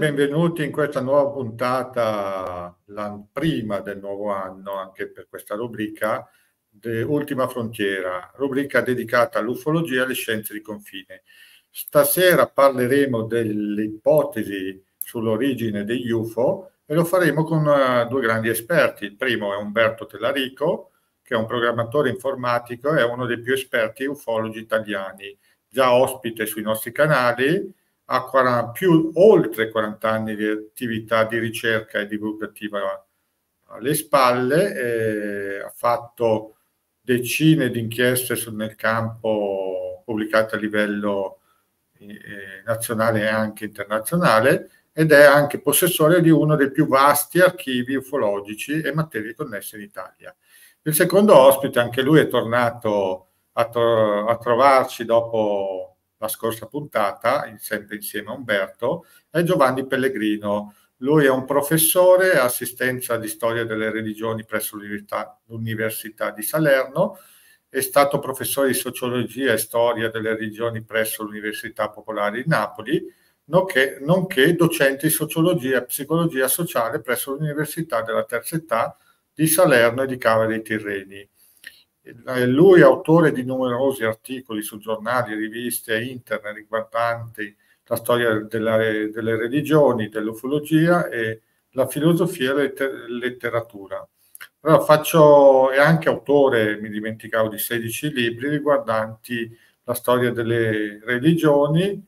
benvenuti in questa nuova puntata, la prima del nuovo anno anche per questa rubrica, de Ultima Frontiera, rubrica dedicata all'ufologia e alle scienze di confine. Stasera parleremo delle ipotesi sull'origine degli UFO e lo faremo con eh, due grandi esperti. Il primo è Umberto Tellarico, che è un programmatore informatico e uno dei più esperti ufologi italiani, già ospite sui nostri canali a 40, più oltre 40 anni di attività di ricerca e divulgativa alle spalle, ha fatto decine di inchieste nel campo pubblicate a livello eh, nazionale e anche internazionale ed è anche possessore di uno dei più vasti archivi ufologici e materie connesse in Italia. Il secondo ospite, anche lui è tornato a, to- a trovarci dopo la scorsa puntata, sempre insieme a Umberto, è Giovanni Pellegrino. Lui è un professore, assistenza di storia delle religioni presso l'Università di Salerno, è stato professore di sociologia e storia delle religioni presso l'Università Popolare di Napoli, nonché, nonché docente di sociologia e psicologia sociale presso l'Università della Terza Età di Salerno e di Cava dei Tirreni. Eh, lui è autore di numerosi articoli su giornali, riviste, internet riguardanti la storia della, delle religioni, dell'ufologia e la filosofia e la letter letteratura. Però faccio, è anche autore, mi dimenticavo, di 16 libri riguardanti la storia delle religioni,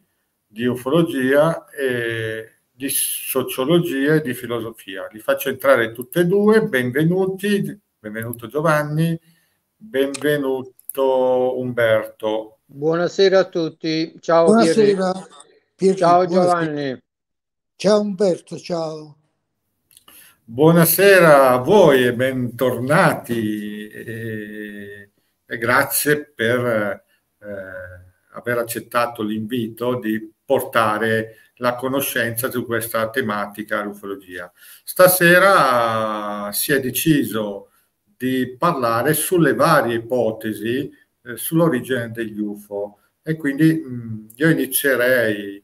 di ufologia, e di sociologia e di filosofia. Li faccio entrare tutte e due, benvenuti, benvenuto Giovanni, Benvenuto Umberto. Buonasera a tutti. Ciao Buonasera. Pieri. Ciao Giovanni. Ciao Umberto, ciao. Buonasera a voi e bentornati e, e grazie per eh, aver accettato l'invito di portare la conoscenza su questa tematica, l'ufologia. Stasera eh, si è deciso di parlare sulle varie ipotesi eh, sull'origine degli UFO e quindi mh, io inizierei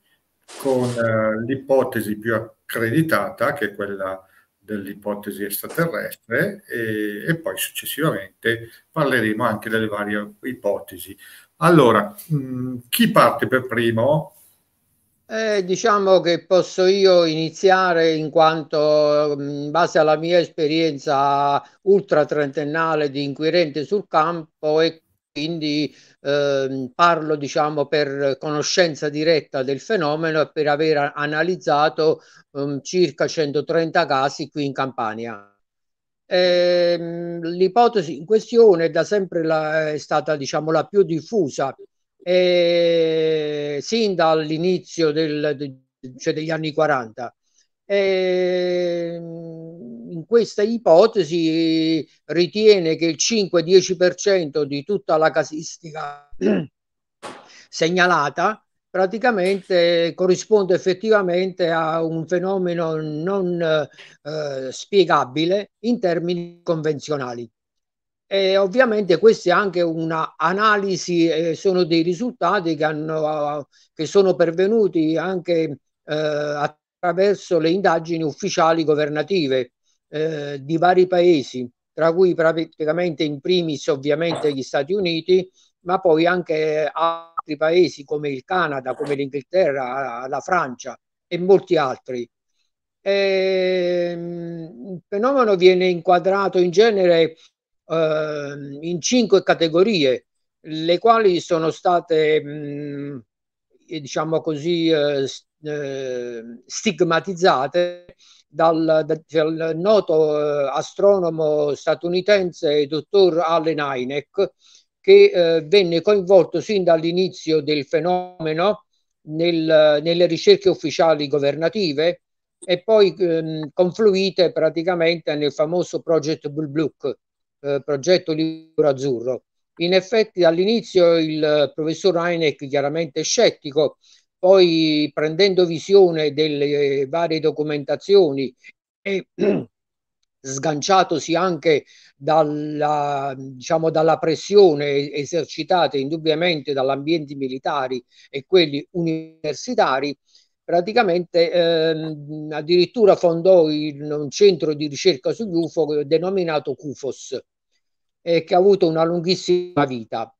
con eh, l'ipotesi più accreditata che è quella dell'ipotesi extraterrestre e, e, poi successivamente parleremo anche delle varie ipotesi. Allora, mh, chi parte per primo? Eh, diciamo che posso io iniziare in quanto, mm, in base alla mia esperienza ultra trentennale di inquirente sul campo e quindi eh, parlo diciamo per conoscenza diretta del fenomeno e per aver analizzato eh, circa 130 casi qui in Campania. Ehm, l'ipotesi in questione è da sempre la, è stata diciamo la più diffusa eh, sin dall'inizio del, de, cioè degli anni 40. Eh, in questa ipotesi ritiene che il 5-10% di tutta la casistica segnalata praticamente corrisponde effettivamente a un fenomeno non eh, spiegabile in termini convenzionali. E ovviamente questa è anche un'analisi, eh, sono dei risultati che, hanno, che sono pervenuti anche eh, attraverso le indagini ufficiali governative eh, di vari paesi, tra cui praticamente in primis ovviamente gli Stati Uniti, ma poi anche altri paesi come il Canada, come l'Inghilterra, la Francia e molti altri. E, ehm, il fenomeno viene inquadrato in genere Ehm, in cinque categorie, le quali sono state, mh, mm, eh, diciamo così, eh, eh, stigmatizzate dal, dal, noto astronomo statunitense dottor Allen Hynek, che eh, venne coinvolto sin dall'inizio del fenomeno nel, nelle ricerche ufficiali governative e poi ehm, confluite praticamente nel famoso Project Blue Book, eh, progetto Libro Azzurro. In effetti all'inizio il professor Heineck chiaramente scettico, poi prendendo visione delle varie documentazioni e sganciatosi anche dalla, diciamo, dalla pressione esercitata indubbiamente dagli ambienti militari e quelli universitari, praticamente ehm, addirittura fondò il, un centro di ricerca sugli UFO denominato CUFOS, eh, che ha avuto una lunghissima vita.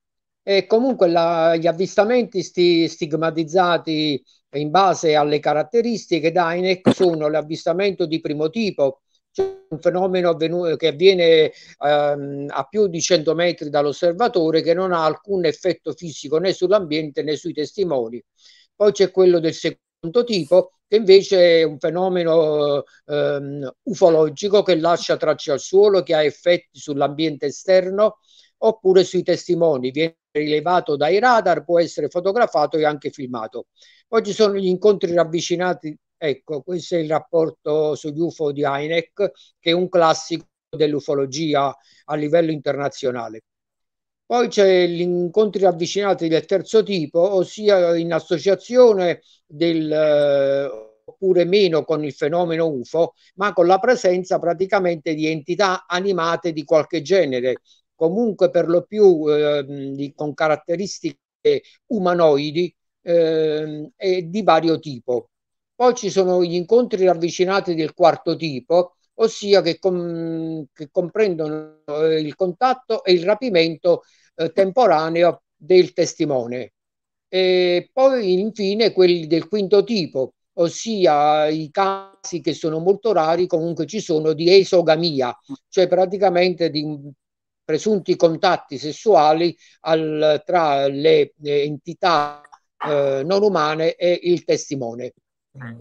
E comunque la, gli avvistamenti sti, stigmatizzati in base alle caratteristiche da d'Ainek sono l'avvistamento di primo tipo, cioè un fenomeno avvenuto, che avviene ehm, a più di 100 metri dall'osservatore che non ha alcun effetto fisico né sull'ambiente né sui testimoni. Poi c'è quello del secondo tipo, che invece è un fenomeno ehm, ufologico che lascia tracce al suolo, che ha effetti sull'ambiente esterno oppure sui testimoni, viene rilevato dai radar, può essere fotografato e anche filmato. Poi ci sono gli incontri ravvicinati, ecco, questo è il rapporto sugli UFO di Heineck, che è un classico dell'ufologia a livello internazionale. Poi c'è gli incontri ravvicinati del terzo tipo, ossia in associazione del, eh, oppure meno con il fenomeno UFO, ma con la presenza praticamente di entità animate di qualche genere, comunque per lo più eh, con caratteristiche umanoidi eh, e di vario tipo. Poi ci sono gli incontri ravvicinati del quarto tipo, ossia che, com- che comprendono eh, il contatto e il rapimento eh, temporaneo del testimone. E poi infine quelli del quinto tipo, ossia i casi che sono molto rari, comunque ci sono di esogamia, cioè praticamente di presunti contatti sessuali al, tra le, le entità eh, non umane e il testimone. Mm.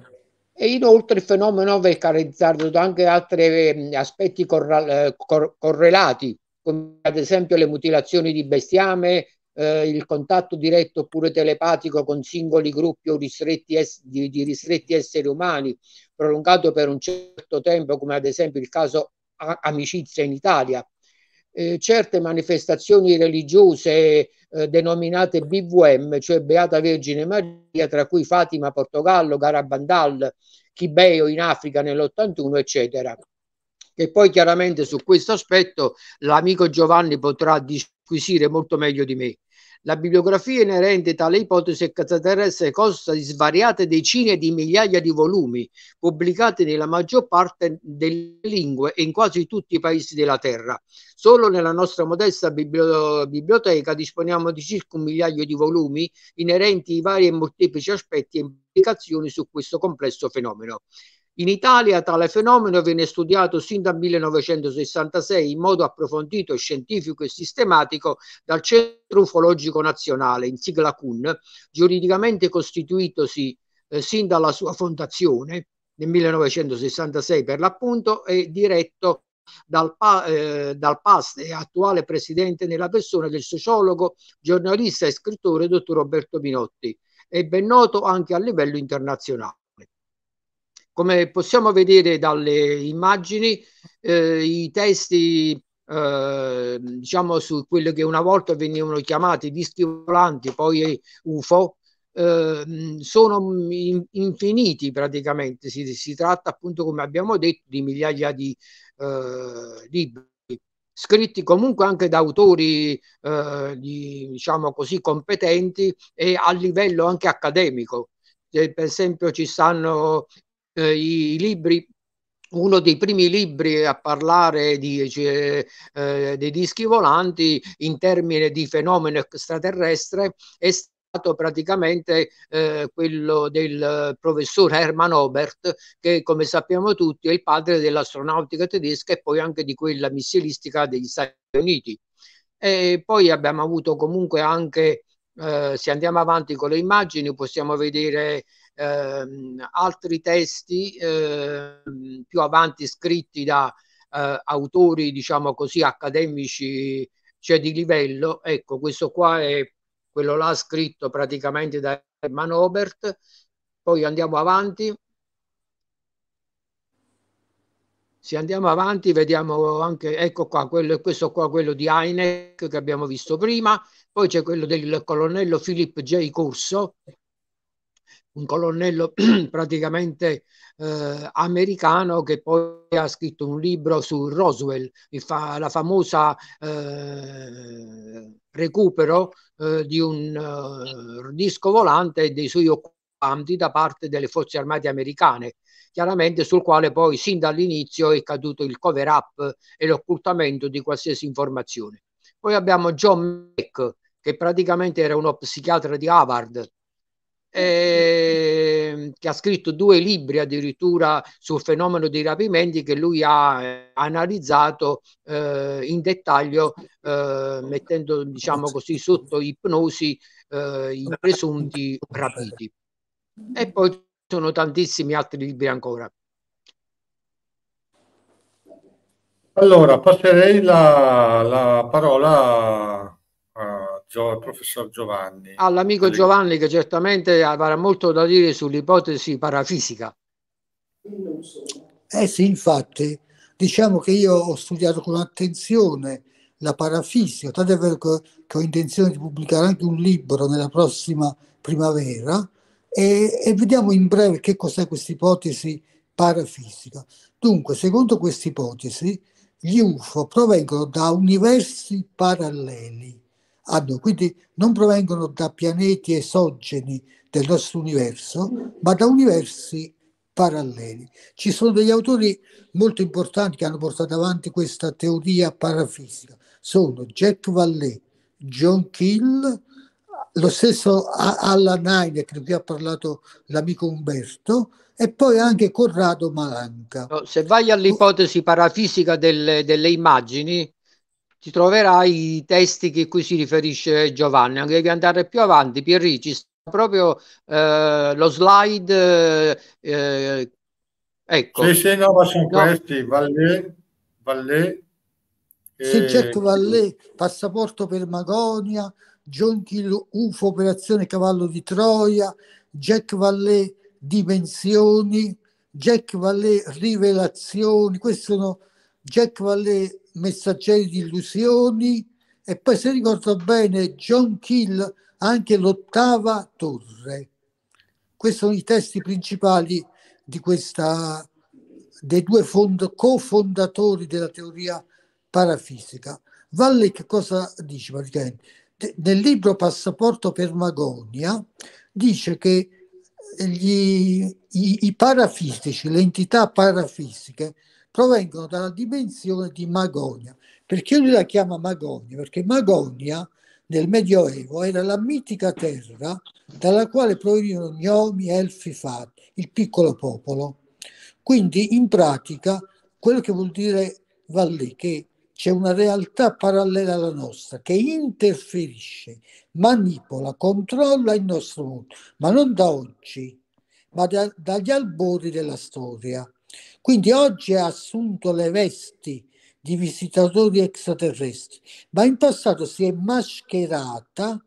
E inoltre il fenomeno è caratterizzato da anche altri ehm, aspetti corra- eh, cor- correlati, come ad esempio le mutilazioni di bestiame, eh, il contatto diretto oppure telepatico con singoli gruppi o ristretti es- di, di ristretti esseri umani, prolungato per un certo tempo, come ad esempio il caso amicizia in Italia, eh, certe manifestazioni religiose eh, denominate BVM, cioè Beata Vergine Maria, tra cui Fatima Portogallo, Garabandal, Chibeo in Africa nell'81, eccetera. E poi chiaramente su questo aspetto l'amico Giovanni potrà disquisire molto meglio di me. La bibliografia inerente a tale ipotesi è consta di svariate decine di migliaia di volumi, pubblicati nella maggior parte delle lingue e in quasi tutti i paesi della Terra. Solo nella nostra modesta biblioteca disponiamo di circa un migliaio di volumi inerenti ai vari e molteplici aspetti e implicazioni su questo complesso fenomeno. In Italia tale fenomeno viene studiato sin dal 1966 in modo approfondito, scientifico e sistematico dal Centro Ufologico Nazionale, in sigla CUN, giuridicamente costituitosi eh, sin dalla sua fondazione nel 1966 per l'appunto e diretto dal, eh, dal PAS e attuale presidente nella persona del sociologo, giornalista e scrittore dottor Roberto Pinotti. e ben noto anche a livello internazionale. Come possiamo vedere dalle immagini, eh, i testi, eh, diciamo, su quello che una volta venivano chiamati dischi volanti, poi UFO, eh, sono in, infiniti praticamente. Si, si, tratta appunto, come abbiamo detto, di migliaia di eh, libri scritti comunque anche da autori eh, di, diciamo così competenti e a livello anche accademico. Eh, per esempio ci stanno eh, i libri uno dei primi libri a parlare di, eh, eh dei dischi volanti in termini di fenomeno extraterrestre è stato praticamente eh, quello del professor Hermann Obert, che come sappiamo tutti è il padre dell'astronautica tedesca e poi anche di quella missilistica degli Stati Uniti. E poi abbiamo avuto comunque anche, eh, se andiamo avanti con le immagini, possiamo vedere ehm, altri testi ehm, più avanti scritti da eh, autori, diciamo così, accademici, cioè di livello. Ecco, questo qua è quello là scritto praticamente da Herman Obert. Poi andiamo avanti. Se andiamo avanti vediamo anche, ecco qua, quello, questo qua, quello di Heineck che abbiamo visto prima, poi c'è quello del colonnello Philip J. Corso, un colonnello praticamente eh, americano che poi ha scritto un libro su Roswell, fa, la famosa eh, recupero eh, di un eh, disco volante e dei suoi occupanti da parte delle forze armate americane chiaramente sul quale poi sin dall'inizio è caduto il cover up e l'occultamento di qualsiasi informazione. Poi abbiamo John Mack, che praticamente era uno psichiatra di Harvard, eh, che ha scritto due libri addirittura sul fenomeno dei rapimenti che lui ha eh, analizzato eh, in dettaglio eh, mettendo diciamo così sotto ipnosi eh, i presunti rapiti e poi sono tantissimi altri libri ancora allora passerei la, la parola Gio, professor Giovanni. All'amico Giovanni che certamente avrà molto da dire sull'ipotesi parafisica. Eh sì, infatti, diciamo che io ho studiato con attenzione la parafisica, tanto è vero che, che ho intenzione di pubblicare anche un libro nella prossima primavera e, e vediamo in breve che cos'è questa ipotesi parafisica. Dunque, secondo questa ipotesi, gli UFO provengono da universi paralleli hanno, quindi non provengono da pianeti esogeni del nostro universo, ma da universi paralleli. Ci sono degli autori molto importanti che hanno portato avanti questa teoria parafisica, sono Jack Vallée, John Kill, lo stesso Alan Heineck di cui ha parlato l'amico Umberto, e poi anche Corrado Malanca. Se vai all'ipotesi parafisica delle, delle immagini, ti troverai i testi che cui si riferisce Giovanni. Anche devi andare più avanti, Pierri, ci sta proprio eh, lo slide. Eh, ecco. Sì, sì, no, ma sono no. questi, Vallée, Vallée. E... Sì, eh, certo, Vallée, passaporto per Magonia, John Kill UFO, operazione cavallo di Troia, Jack Vallée, dimensioni, Jack Vallée, rivelazioni, questi sono Jack Vallée, messaggeri di illusioni e poi se ricordo bene John Kill anche l'ottava torre. Questi sono i testi principali di questa, dei due fond- cofondatori della teoria parafisica. Valle che cosa dice praticamente? nel libro Passaporto per Magonia dice che gli, i, i parafisici, le entità parafisiche, provengono dalla dimensione di Magonia. Perché lui la chiama Magonia? Perché Magonia nel Medioevo era la mitica terra dalla quale provenivano gnomi, elfi, fati, il piccolo popolo. Quindi in pratica quello che vuol dire va lì, che c'è una realtà parallela alla nostra che interferisce, manipola, controlla il nostro mondo, ma non da oggi, ma da, dagli albori della storia. Quindi oggi ha assunto le vesti di visitatori extraterrestri, ma in passato si è mascherata,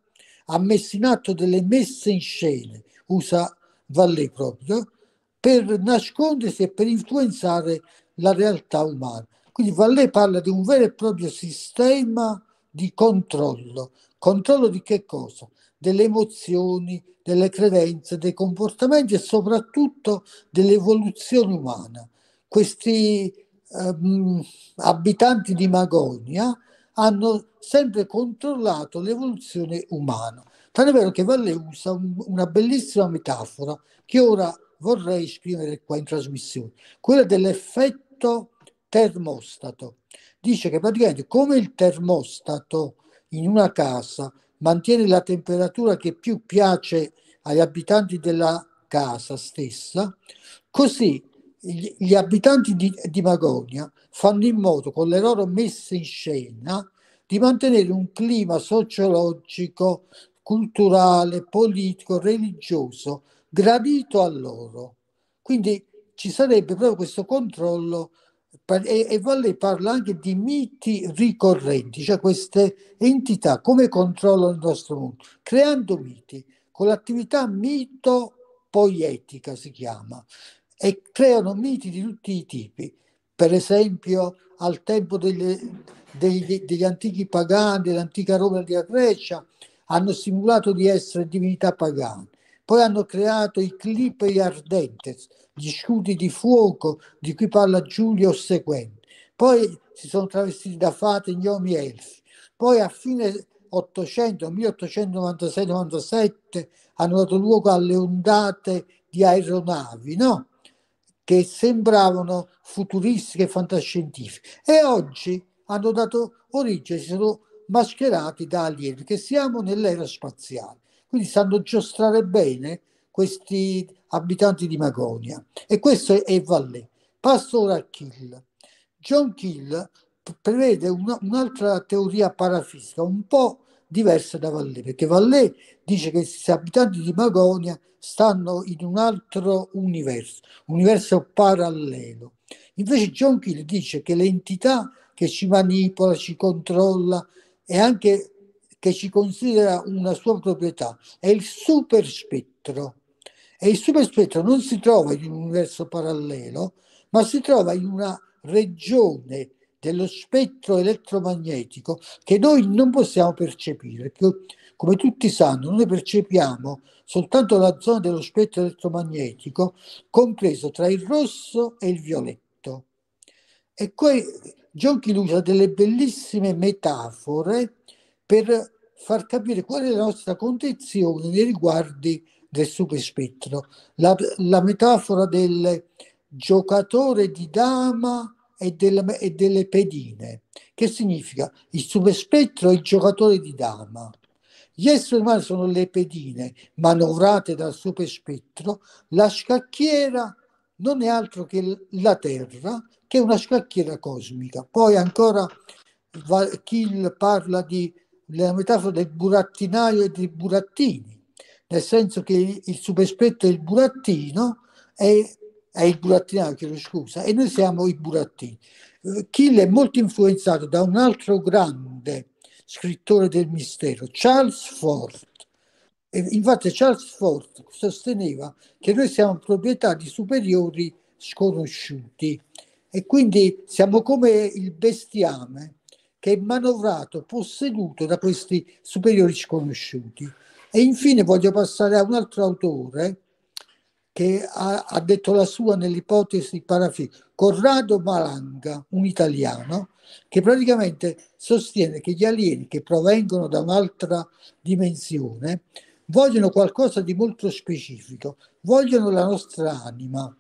ha messo in atto delle messe in scena, usa Valle proprio, per nascondersi e per influenzare la realtà umana. Quindi Valle parla di un vero e proprio sistema di controllo. Controllo di che cosa? Delle emozioni, delle credenze, dei comportamenti e soprattutto dell'evoluzione umana questi ehm, abitanti di Magonia hanno sempre controllato l'evoluzione umana. Tant'è vero che Valle usa un, una bellissima metafora che ora vorrei scrivere qua in trasmissione, quella dell'effetto termostato. Dice che praticamente come il termostato in una casa mantiene la temperatura che più piace agli abitanti della casa stessa, così gli, gli abitanti di, di Magonia fanno in modo con le loro messe in scena di mantenere un clima sociologico, culturale, politico, religioso gradito a loro. Quindi ci sarebbe proprio questo controllo e, e Valle parla anche di miti ricorrenti, cioè queste entità come controllano il nostro mondo, creando miti, con l'attività mito-poietica si chiama, e creano miti di tutti i tipi. Per esempio, al tempo delle, degli, degli, antichi pagani, dell'antica Roma e della Grecia, hanno simulato di essere divinità pagane. Poi hanno creato i clipei ardentes, gli scudi di fuoco di cui parla Giulio seguente. Poi si sono travestiti da fate, gli uomini elfi. Poi a fine 800, 1896-97, hanno dato luogo alle ondate di aeronavi, no? che sembravano futuristiche e fantascientifiche e oggi hanno dato origine, si sono mascherati da alieni, che siamo nell'era spaziale. Quindi sanno giostrare bene questi abitanti di Magonia. E questo è Vallée. Passo ora a Kill. John Kill prevede una, un'altra teoria parafisica, un po' diversa da Vallée, perché Vallée dice che gli abitanti di Magonia stanno in un altro universo, un universo parallelo. Invece John Keel dice che l'entità che ci manipola, ci controlla e anche che ci considera una sua proprietà è il super spettro. E il super spettro non si trova in un universo parallelo, ma si trova in una regione dello spettro elettromagnetico che noi non possiamo percepire, che come tutti sanno noi percepiamo soltanto la zona dello spettro elettromagnetico compreso tra il rosso e il violetto. E poi Gionchi usa delle bellissime metafore per far capire qual è la nostra condizione nei riguardi del superspettro. La, la metafora del giocatore di dama e delle, e delle pedine, che significa il superspettro è il giocatore di dama. Gli esseri umani sono le pedine manovrate dal superspettro, la scacchiera non è altro che la Terra, che è una scacchiera cosmica. Poi ancora Kill parla di la metafora del burattinaio e dei burattini, nel senso che il superspetto è il burattino e è il burattinaio, chiedo scusa, e noi siamo i burattini. Kill è molto influenzato da un altro grande scrittore del mistero, Charles Ford. E infatti Charles Ford sosteneva che noi siamo proprietà di superiori sconosciuti e quindi siamo come il bestiame che è manovrato, posseduto da questi superiori sconosciuti. E infine voglio passare a un altro autore, che ha, ha detto la sua nell'ipotesi parafissica, Corrado Malanga, un italiano, che praticamente sostiene che gli alieni che provengono da un'altra dimensione vogliono qualcosa di molto specifico, vogliono la nostra anima,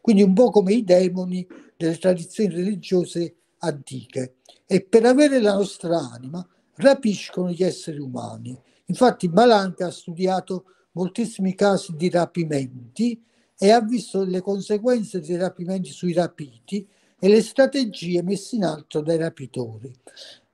quindi un po' come i demoni delle tradizioni religiose antiche. E per avere la nostra anima rapiscono gli esseri umani. Infatti Malanga ha studiato moltissimi casi di rapimenti e ha visto le conseguenze dei rapimenti sui rapiti e le strategie messe in atto dai rapitori.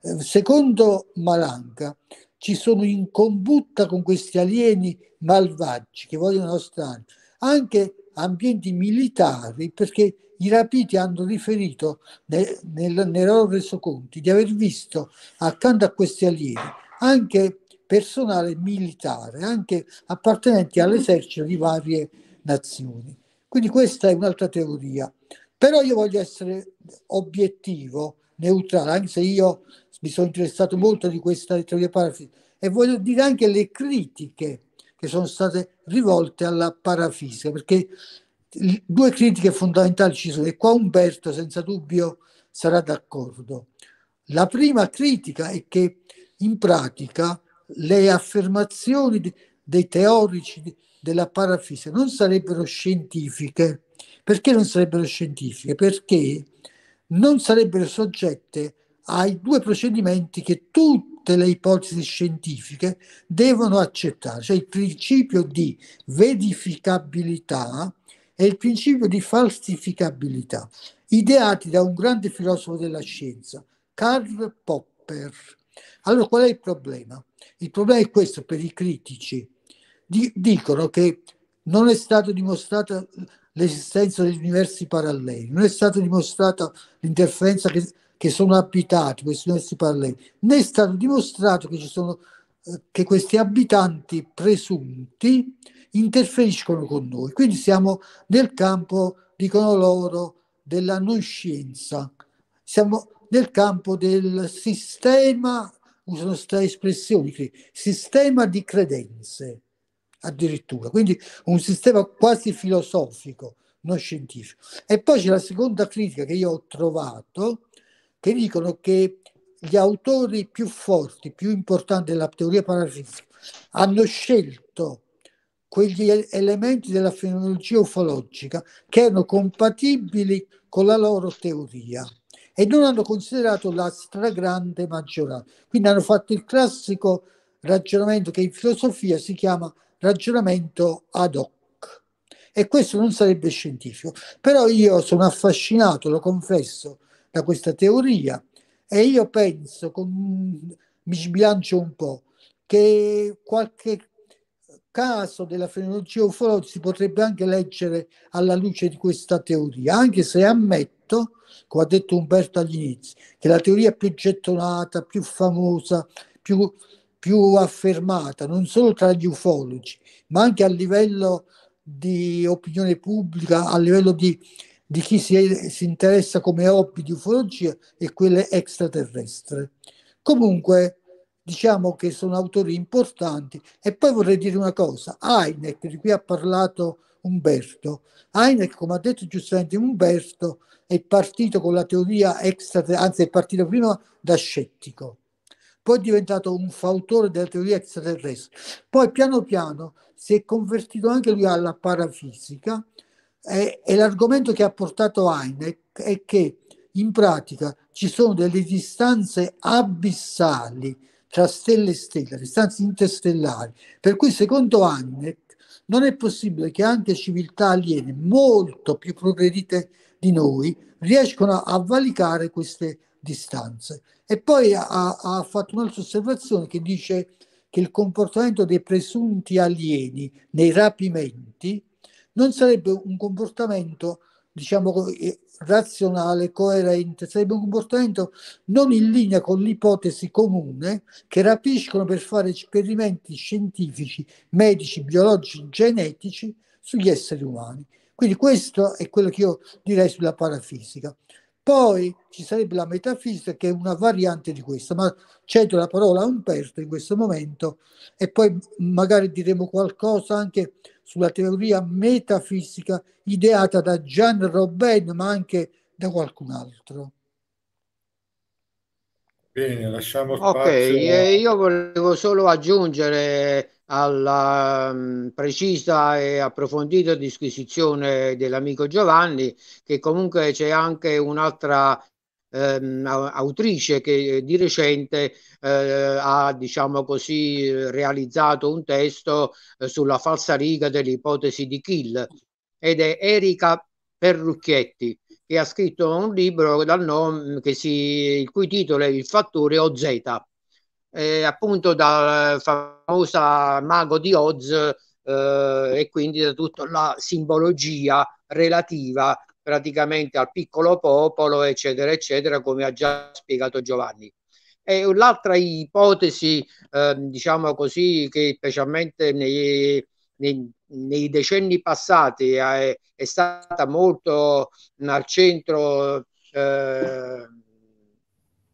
Eh, secondo Malanca ci sono in combutta con questi alieni malvagi che vogliono ostaggio anche ambienti militari perché i rapiti hanno riferito nei loro resoconti di aver visto accanto a questi alieni anche personale militare, anche appartenenti all'esercito mm-hmm. di varie nazioni. Quindi questa è un'altra teoria. Però io voglio essere obiettivo, neutrale, anche se io mi sono interessato molto di questa teoria parafisica e voglio dire anche le critiche che sono state rivolte alla parafisica, perché due critiche fondamentali ci sono e qua Umberto senza dubbio sarà d'accordo. La prima critica è che in pratica le affermazioni dei teorici della parafisica non sarebbero scientifiche. Perché non sarebbero scientifiche? Perché non sarebbero soggette ai due procedimenti che tutte le ipotesi scientifiche devono accettare, cioè il principio di verificabilità e il principio di falsificabilità, ideati da un grande filosofo della scienza, Karl Popper. Allora qual è il problema? Il problema è questo per i critici. dicono che non è stata dimostrata l'esistenza degli universi paralleli, non è stata dimostrata l'interferenza che, che sono abitati questi universi paralleli, né è stato dimostrato che, sono, eh, che questi abitanti presunti interferiscono con noi. Quindi siamo nel campo, dicono loro, della non scienza. Siamo nel campo del sistema, usano questa espressione, sistema di credenze addirittura, quindi un sistema quasi filosofico, non scientifico. E poi c'è la seconda critica che io ho trovato, che dicono che gli autori più forti, più importanti della teoria parafisica, hanno scelto quegli elementi della fenomenologia ufologica che erano compatibili con la loro teoria e non hanno considerato la stragrande maggioranza. Quindi hanno fatto il classico ragionamento che in filosofia si chiama ragionamento ad hoc. E questo non sarebbe scientifico. Però io sono affascinato, lo confesso, da questa teoria e io penso, con, mi sbilancio un po', che qualche caso della fenologia ufologica si potrebbe anche leggere alla luce di questa teoria, anche se ammetto, come ha detto Umberto all'inizio, che la teoria più gettonata, più famosa, più, più affermata, non solo tra gli ufologi, ma anche a livello di opinione pubblica, a livello di, di chi si, si, interessa come hobby di ufologia e quelle extraterrestre. Comunque, diciamo che sono autori importanti. E poi vorrei dire una cosa, Heineck, di cui ha parlato Umberto, Heineck, come ha detto giustamente Umberto, è partito con la teoria extra, anzi è partito prima da scettico, poi è diventato un fautore della teoria extraterrestre, poi piano piano si è convertito anche lui alla parafisica e, e l'argomento che ha portato Heineck è che in pratica ci sono delle distanze abissali tra stelle e stelle, distanze interstellari. Per cui, secondo Anneck, non è possibile che anche civiltà aliene molto più progredite di noi riescano a valicare queste distanze. E poi ha, ha fatto un'altra osservazione che dice che il comportamento dei presunti alieni nei rapimenti non sarebbe un comportamento diciamo, eh, razionale, coerente, sarebbe un comportamento non in linea con l'ipotesi comune che rapiscono per fare esperimenti scientifici, medici, biologici, genetici sugli esseri umani. Quindi questo è quello che io direi sulla parafisica. Poi ci sarebbe la metafisica che è una variante di questa, ma cedo la parola a Umberto in questo momento e poi magari diremo qualcosa anche sulla teoria metafisica ideata da Jean Robin, ma anche da qualcun altro. Bene, lasciamo spazio. Ok, eh, io volevo solo aggiungere alla mm, precisa e approfondita disquisizione dell'amico Giovanni, che comunque c'è anche un'altra ehm, autrice che eh, di recente eh, ha, diciamo così, realizzato un testo eh, sulla falsariga dell'ipotesi di Kill ed è Erika Perrucchietti che ha scritto un libro dal nome che si, il cui titolo è Il fattore OZ eh, appunto dal famoso mago di Oz eh, e quindi da tutta la simbologia relativa praticamente al piccolo popolo, eccetera, eccetera, come ha già spiegato Giovanni. E l'altra ipotesi, eh, diciamo così, che specialmente nei, nei, nei decenni passati è, è, stata molto al centro, eh,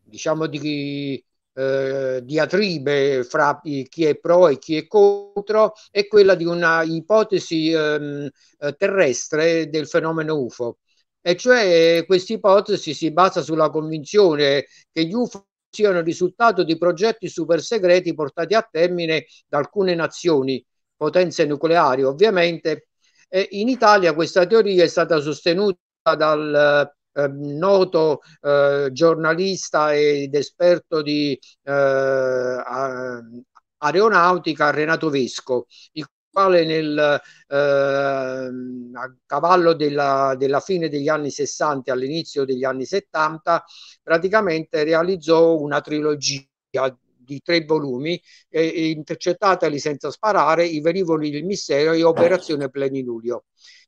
diciamo, di, eh, diatribe fra chi è pro e chi è contro è quella di una ipotesi ehm, eh, terrestre del fenomeno UFO. E cioè questa ipotesi si basa sulla convinzione che gli UFO siano il risultato di progetti super segreti portati a termine da alcune nazioni, potenze nucleari ovviamente. E in Italia questa teoria è stata sostenuta dal eh, noto eh, giornalista ed esperto di eh, aeronautica Renato Vesco, il quale nel, eh, a cavallo della, della, fine degli anni 60 all'inizio degli anni 70 praticamente realizzò una trilogia di tre volumi, eh, intercettateli senza sparare, i velivoli del mistero e Operazione Plenilunio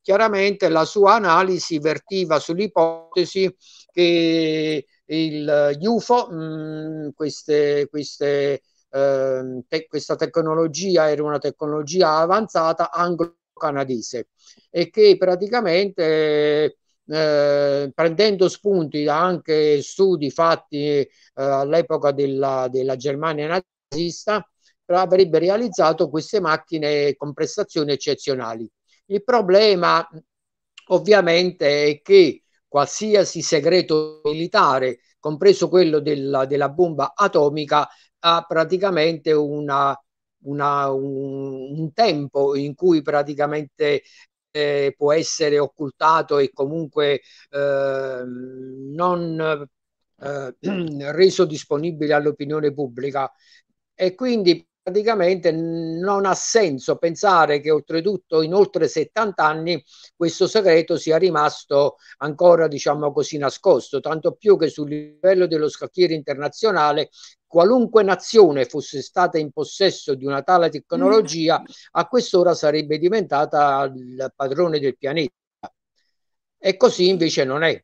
chiaramente la sua analisi vertiva sull'ipotesi che il eh, UFO, mh, mm, queste, queste, eh, te, questa tecnologia era una tecnologia avanzata anglo-canadese e che praticamente eh, prendendo spunti da anche studi fatti eh, all'epoca della, della Germania nazista, avrebbe realizzato queste macchine con prestazioni eccezionali. Il problema ovviamente è che qualsiasi segreto militare, compreso quello della, della bomba atomica, ha praticamente una, una, un, un tempo in cui praticamente eh, può essere occultato e comunque eh, non eh, reso disponibile all'opinione pubblica e quindi praticamente non ha senso pensare che oltretutto in oltre 70 anni questo segreto sia rimasto ancora diciamo così nascosto, tanto più che sul livello dello scacchiere internazionale qualunque nazione fosse stata in possesso di una tale tecnologia mm. a quest'ora sarebbe diventata il padrone del pianeta. E così invece non è.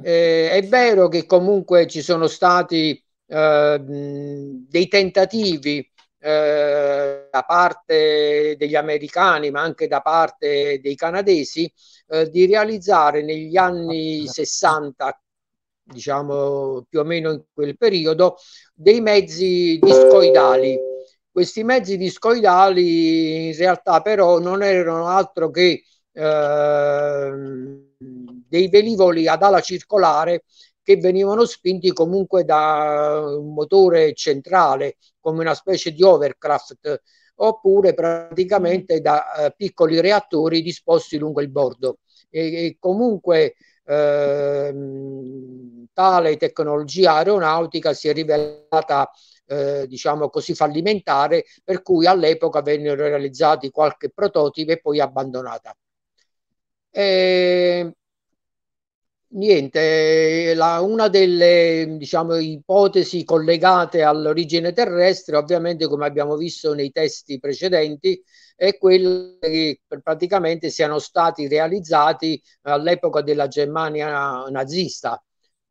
Eh, è vero che comunque ci sono stati eh, dei tentativi eh, da parte degli americani ma anche da parte dei canadesi eh, di realizzare negli anni 60 diciamo più o meno in quel periodo dei mezzi discoidali questi mezzi discoidali in realtà però non erano altro che eh, dei velivoli ad ala circolare che venivano spinti comunque da un motore centrale come una specie di overcraft oppure praticamente da eh, piccoli reattori disposti lungo il bordo. E, e comunque ehm, tale tecnologia aeronautica si è rivelata eh, diciamo così fallimentare per cui all'epoca vennero realizzati qualche prototipo e poi abbandonata. E ehm, niente, eh, la, una delle diciamo, ipotesi collegate all'origine terrestre, ovviamente come abbiamo visto nei testi precedenti, è quella che praticamente siano stati realizzati all'epoca della Germania nazista.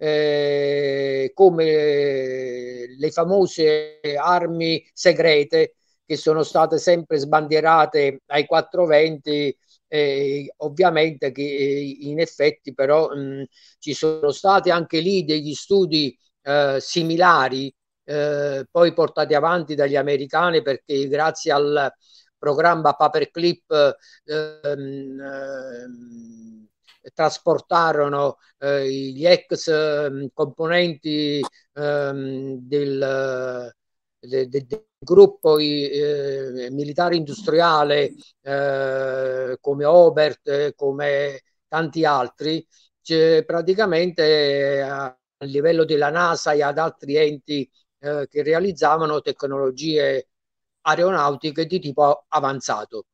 Eh, come eh, le famose armi segrete che sono state sempre sbandierate ai quattro venti eh, ovviamente che in effetti però mh, ci sono stati anche lì degli studi eh, similari eh, poi portati avanti dagli americani perché grazie al programma Paperclip eh, ehm, eh, trasportarono eh, gli ex ehm, componenti ehm, del del, del, del gruppo eh, militare industriale eh, come Obert, eh, come tanti altri, praticamente eh, a livello della NASA e ad altri enti eh, che realizzavano tecnologie aeronautiche di tipo avanzato.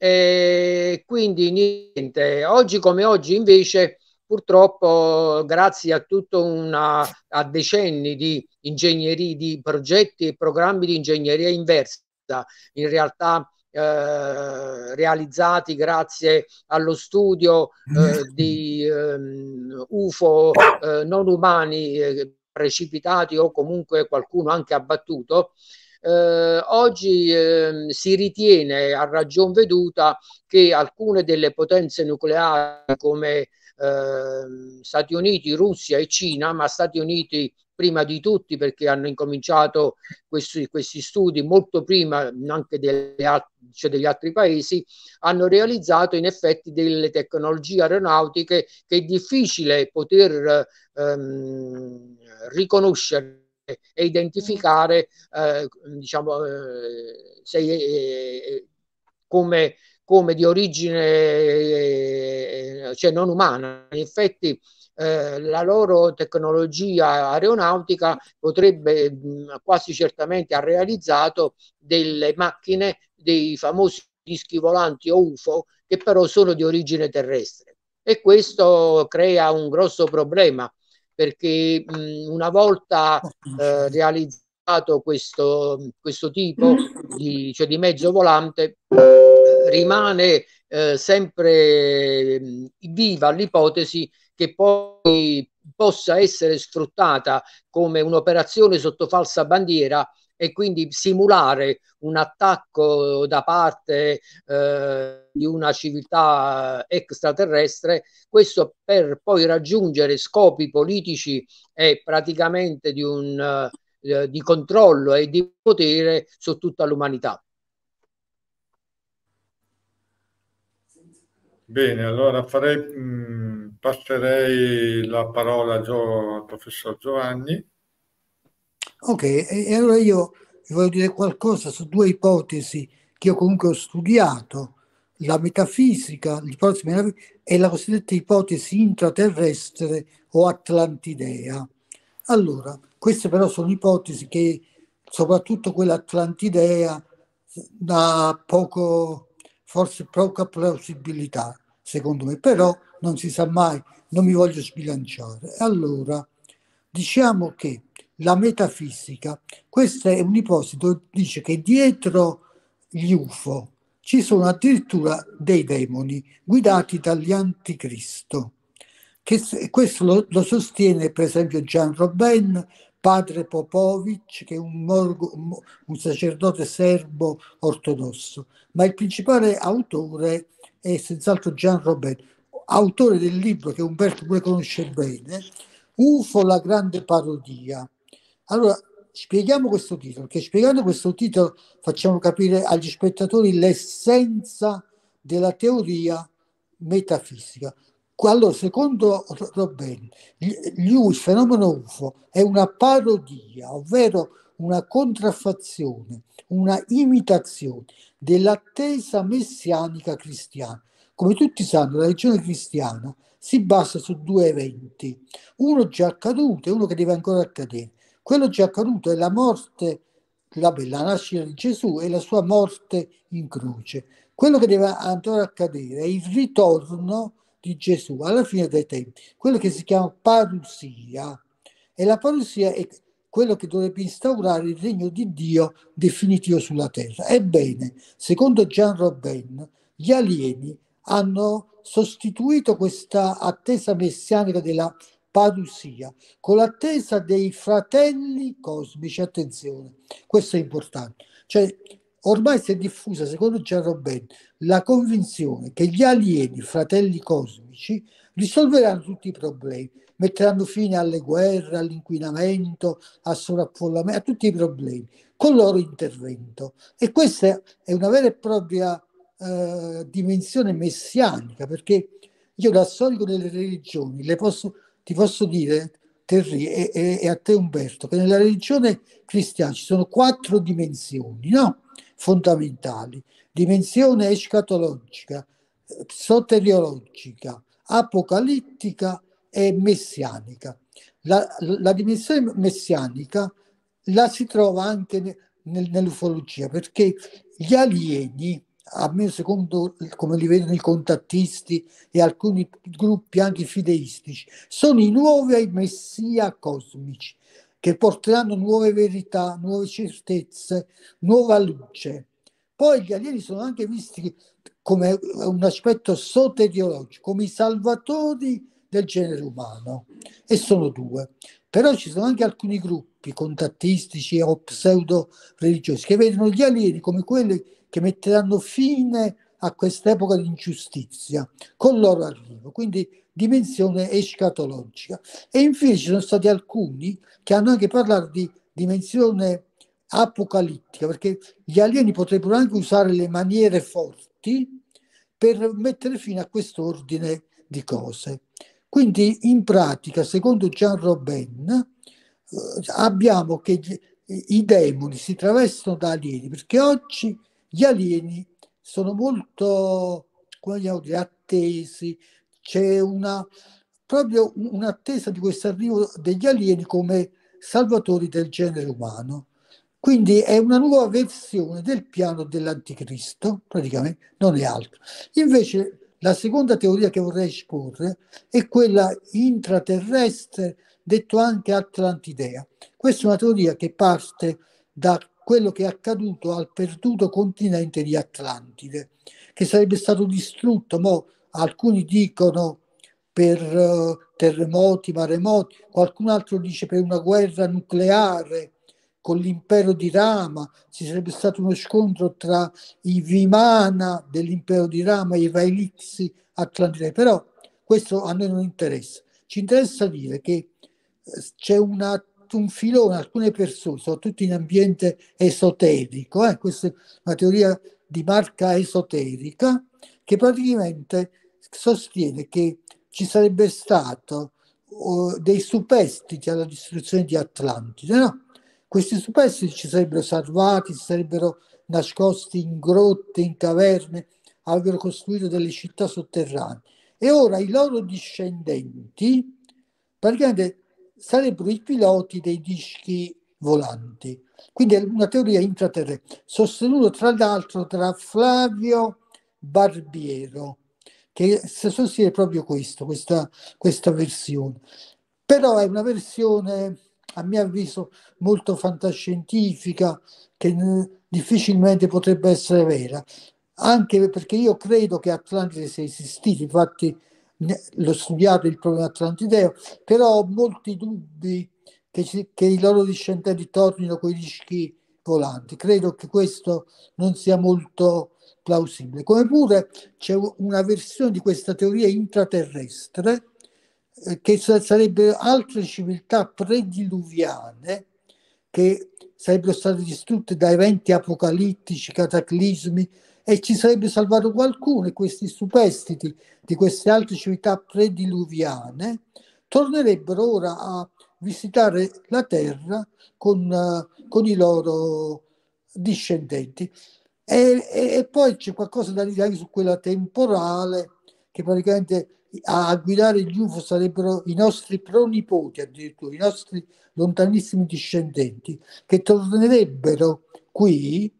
E quindi niente, oggi come oggi invece purtroppo grazie a tutto una, a decenni di ingegneria, di progetti e programmi di ingegneria inversa, in realtà eh, realizzati grazie allo studio eh, mm. di ehm, UFO eh, non umani eh, precipitati o comunque qualcuno anche abbattuto, eh, oggi eh, si ritiene a ragion veduta che alcune delle potenze nucleari come eh, Stati Uniti, Russia e Cina, ma Stati Uniti prima di tutti perché hanno incominciato questi, questi studi molto prima anche delle, cioè degli altri paesi, hanno realizzato in effetti delle tecnologie aeronautiche che è difficile poter ehm, riconoscere e identificare eh, diciamo, eh, se, eh, come come di origine eh, cioè non umana. In effetti eh, la loro tecnologia aeronautica potrebbe mh, mm, quasi certamente ha realizzato delle macchine dei famosi dischi volanti o UFO che però sono di origine terrestre e questo crea un grosso problema perché mh, mm, una volta eh, realizzato questo, questo tipo di, cioè di mezzo volante rimane eh, sempre viva l'ipotesi che poi possa essere sfruttata come un'operazione sotto falsa bandiera e quindi simulare un attacco da parte eh, di una civiltà extraterrestre, questo per poi raggiungere scopi politici e praticamente di, un, eh, di controllo e di potere su tutta l'umanità. Bene, allora farei, mh, mm, passerei la parola al Gio, professor Giovanni. Ok, e allora io vi voglio dire qualcosa su due ipotesi che io comunque ho studiato, la metafisica e la cosiddetta ipotesi intraterrestre o atlantidea. Allora, queste però sono ipotesi che, soprattutto quella atlantidea, da poco forse poca plausibilità, secondo me, però non si sa mai, non mi voglio sbilanciare. Allora, diciamo che la metafisica, questa è un'ipotesi, dice che dietro gli UFO ci sono addirittura dei demoni guidati dagli anticristo. Che, questo lo, lo sostiene per esempio Jean Robin, padre Popovic, che è un, morgo, un sacerdote serbo ortodosso, ma il principale autore è senz'altro Gian Robert, autore del libro che Umberto pure conosce bene, UFO la grande parodia. Allora, spieghiamo questo titolo, che spiegando questo titolo facciamo capire agli spettatori l'essenza della teoria metafisica. Allora, secondo Robben, il fenomeno UFO è una parodia, ovvero una contraffazione, una imitazione dell'attesa messianica cristiana. Come tutti sanno, la religione cristiana si basa su due eventi, uno già accaduto e uno che deve ancora accadere. Quello già accaduto è la morte, la, la nascita di Gesù e la sua morte in croce. Quello che deve ancora accadere è il ritorno di Gesù alla fine dei tempi, quello che si chiama parusia. E la parusia è quello che dovrebbe instaurare il regno di Dio definitivo sulla terra. Ebbene, secondo Jean Robin, gli alieni hanno sostituito questa attesa messianica della parusia con l'attesa dei fratelli cosmici. Attenzione, questo è importante. Cioè, ormai si è diffusa, secondo Gianro Ben, la convinzione che gli alieni, fratelli cosmici, risolveranno tutti i problemi, metteranno fine alle guerre, all'inquinamento, al sovraffollamento, a tutti i problemi, con il loro intervento. E questa è una vera e propria eh, dimensione messianica, perché io da solito nelle religioni posso, ti posso dire, Terri e, e, e a te Umberto, che nella religione cristiana ci sono quattro dimensioni, no? fondamentali, dimensione escatologica, soteriologica, apocalittica e messianica. La, la dimensione messianica la si trova anche nel, nell'ufologia perché gli alieni, almeno secondo come li vedono i contattisti e alcuni gruppi anche fideistici, sono i nuovi messia cosmici che porteranno nuove verità, nuove certezze, nuova luce. Poi gli alieni sono anche visti come un aspetto soteriologico, come i salvatori del genere umano, e sono due. Però ci sono anche alcuni gruppi contattistici o pseudo-religiosi che vedono gli alieni come quelli che metteranno fine a quest'epoca di ingiustizia con loro arrivo, quindi dimensione escatologica. E infine ci sono stati alcuni che hanno anche parlato di dimensione apocalittica, perché gli alieni potrebbero anche usare le maniere forti per mettere fine a quest'ordine di cose. Quindi in pratica, secondo Jean Robin, eh, abbiamo che gli, i demoni si travestono da alieni, perché oggi gli alieni sono molto come attesi, c'è una, proprio un'attesa di questo arrivo degli alieni come salvatori del genere umano. Quindi è una nuova versione del piano dell'anticristo, praticamente, non è altro. Invece la seconda teoria che vorrei esporre è quella intraterrestre, detto anche Atlantidea. Questa è una teoria che parte da quello che è accaduto al perduto continente di Atlantide, che sarebbe stato distrutto, mo, alcuni dicono per uh, terremoti, maremoti, qualcun altro dice per una guerra nucleare con l'impero di Rama, ci sarebbe stato uno scontro tra i Vimana dell'impero di Rama e i Vailixi Atlantide, però questo a noi non interessa. Ci interessa dire che eh, c'è una fatto un filone, alcune persone, soprattutto in ambiente esoterico, eh, questa è una teoria di marca esoterica, che praticamente sostiene che ci sarebbe stato uh, dei superstiti alla distruzione di Atlantide. No? Questi superstiti ci sarebbero salvati, si sarebbero nascosti in grotte, in caverne, avrebbero costruito delle città sotterranee. E ora i loro discendenti praticamente sarebbero i piloti dei dischi volanti. Quindi è una teoria intraterrena, sostenuta tra l'altro da Flavio Barbiero, che sostiene proprio questo, questa, questa versione. Però è una versione, a mio avviso, molto fantascientifica, che mm, difficilmente potrebbe essere vera, anche perché io credo che Atlantide sia esistito, infatti l'ho studiato il problema atlantideo, però ho molti dubbi che, ci, che i loro discendenti tornino con i dischi volanti. Credo che questo non sia molto plausibile. Come pure c'è una versione di questa teoria intraterrestre eh, che sarebbero altre civiltà prediluviane che sarebbero state distrutte da eventi apocalittici, cataclismi, e ci sarebbe salvato qualcuno e questi superstiti di queste altre civiltà prediluviane tornerebbero ora a visitare la terra con, eh, con i loro discendenti. E, e, e, poi c'è qualcosa da dire anche su quella temporale, che praticamente a, a guidare gli UFO sarebbero i nostri pronipoti, addirittura i nostri lontanissimi discendenti, che tornerebbero qui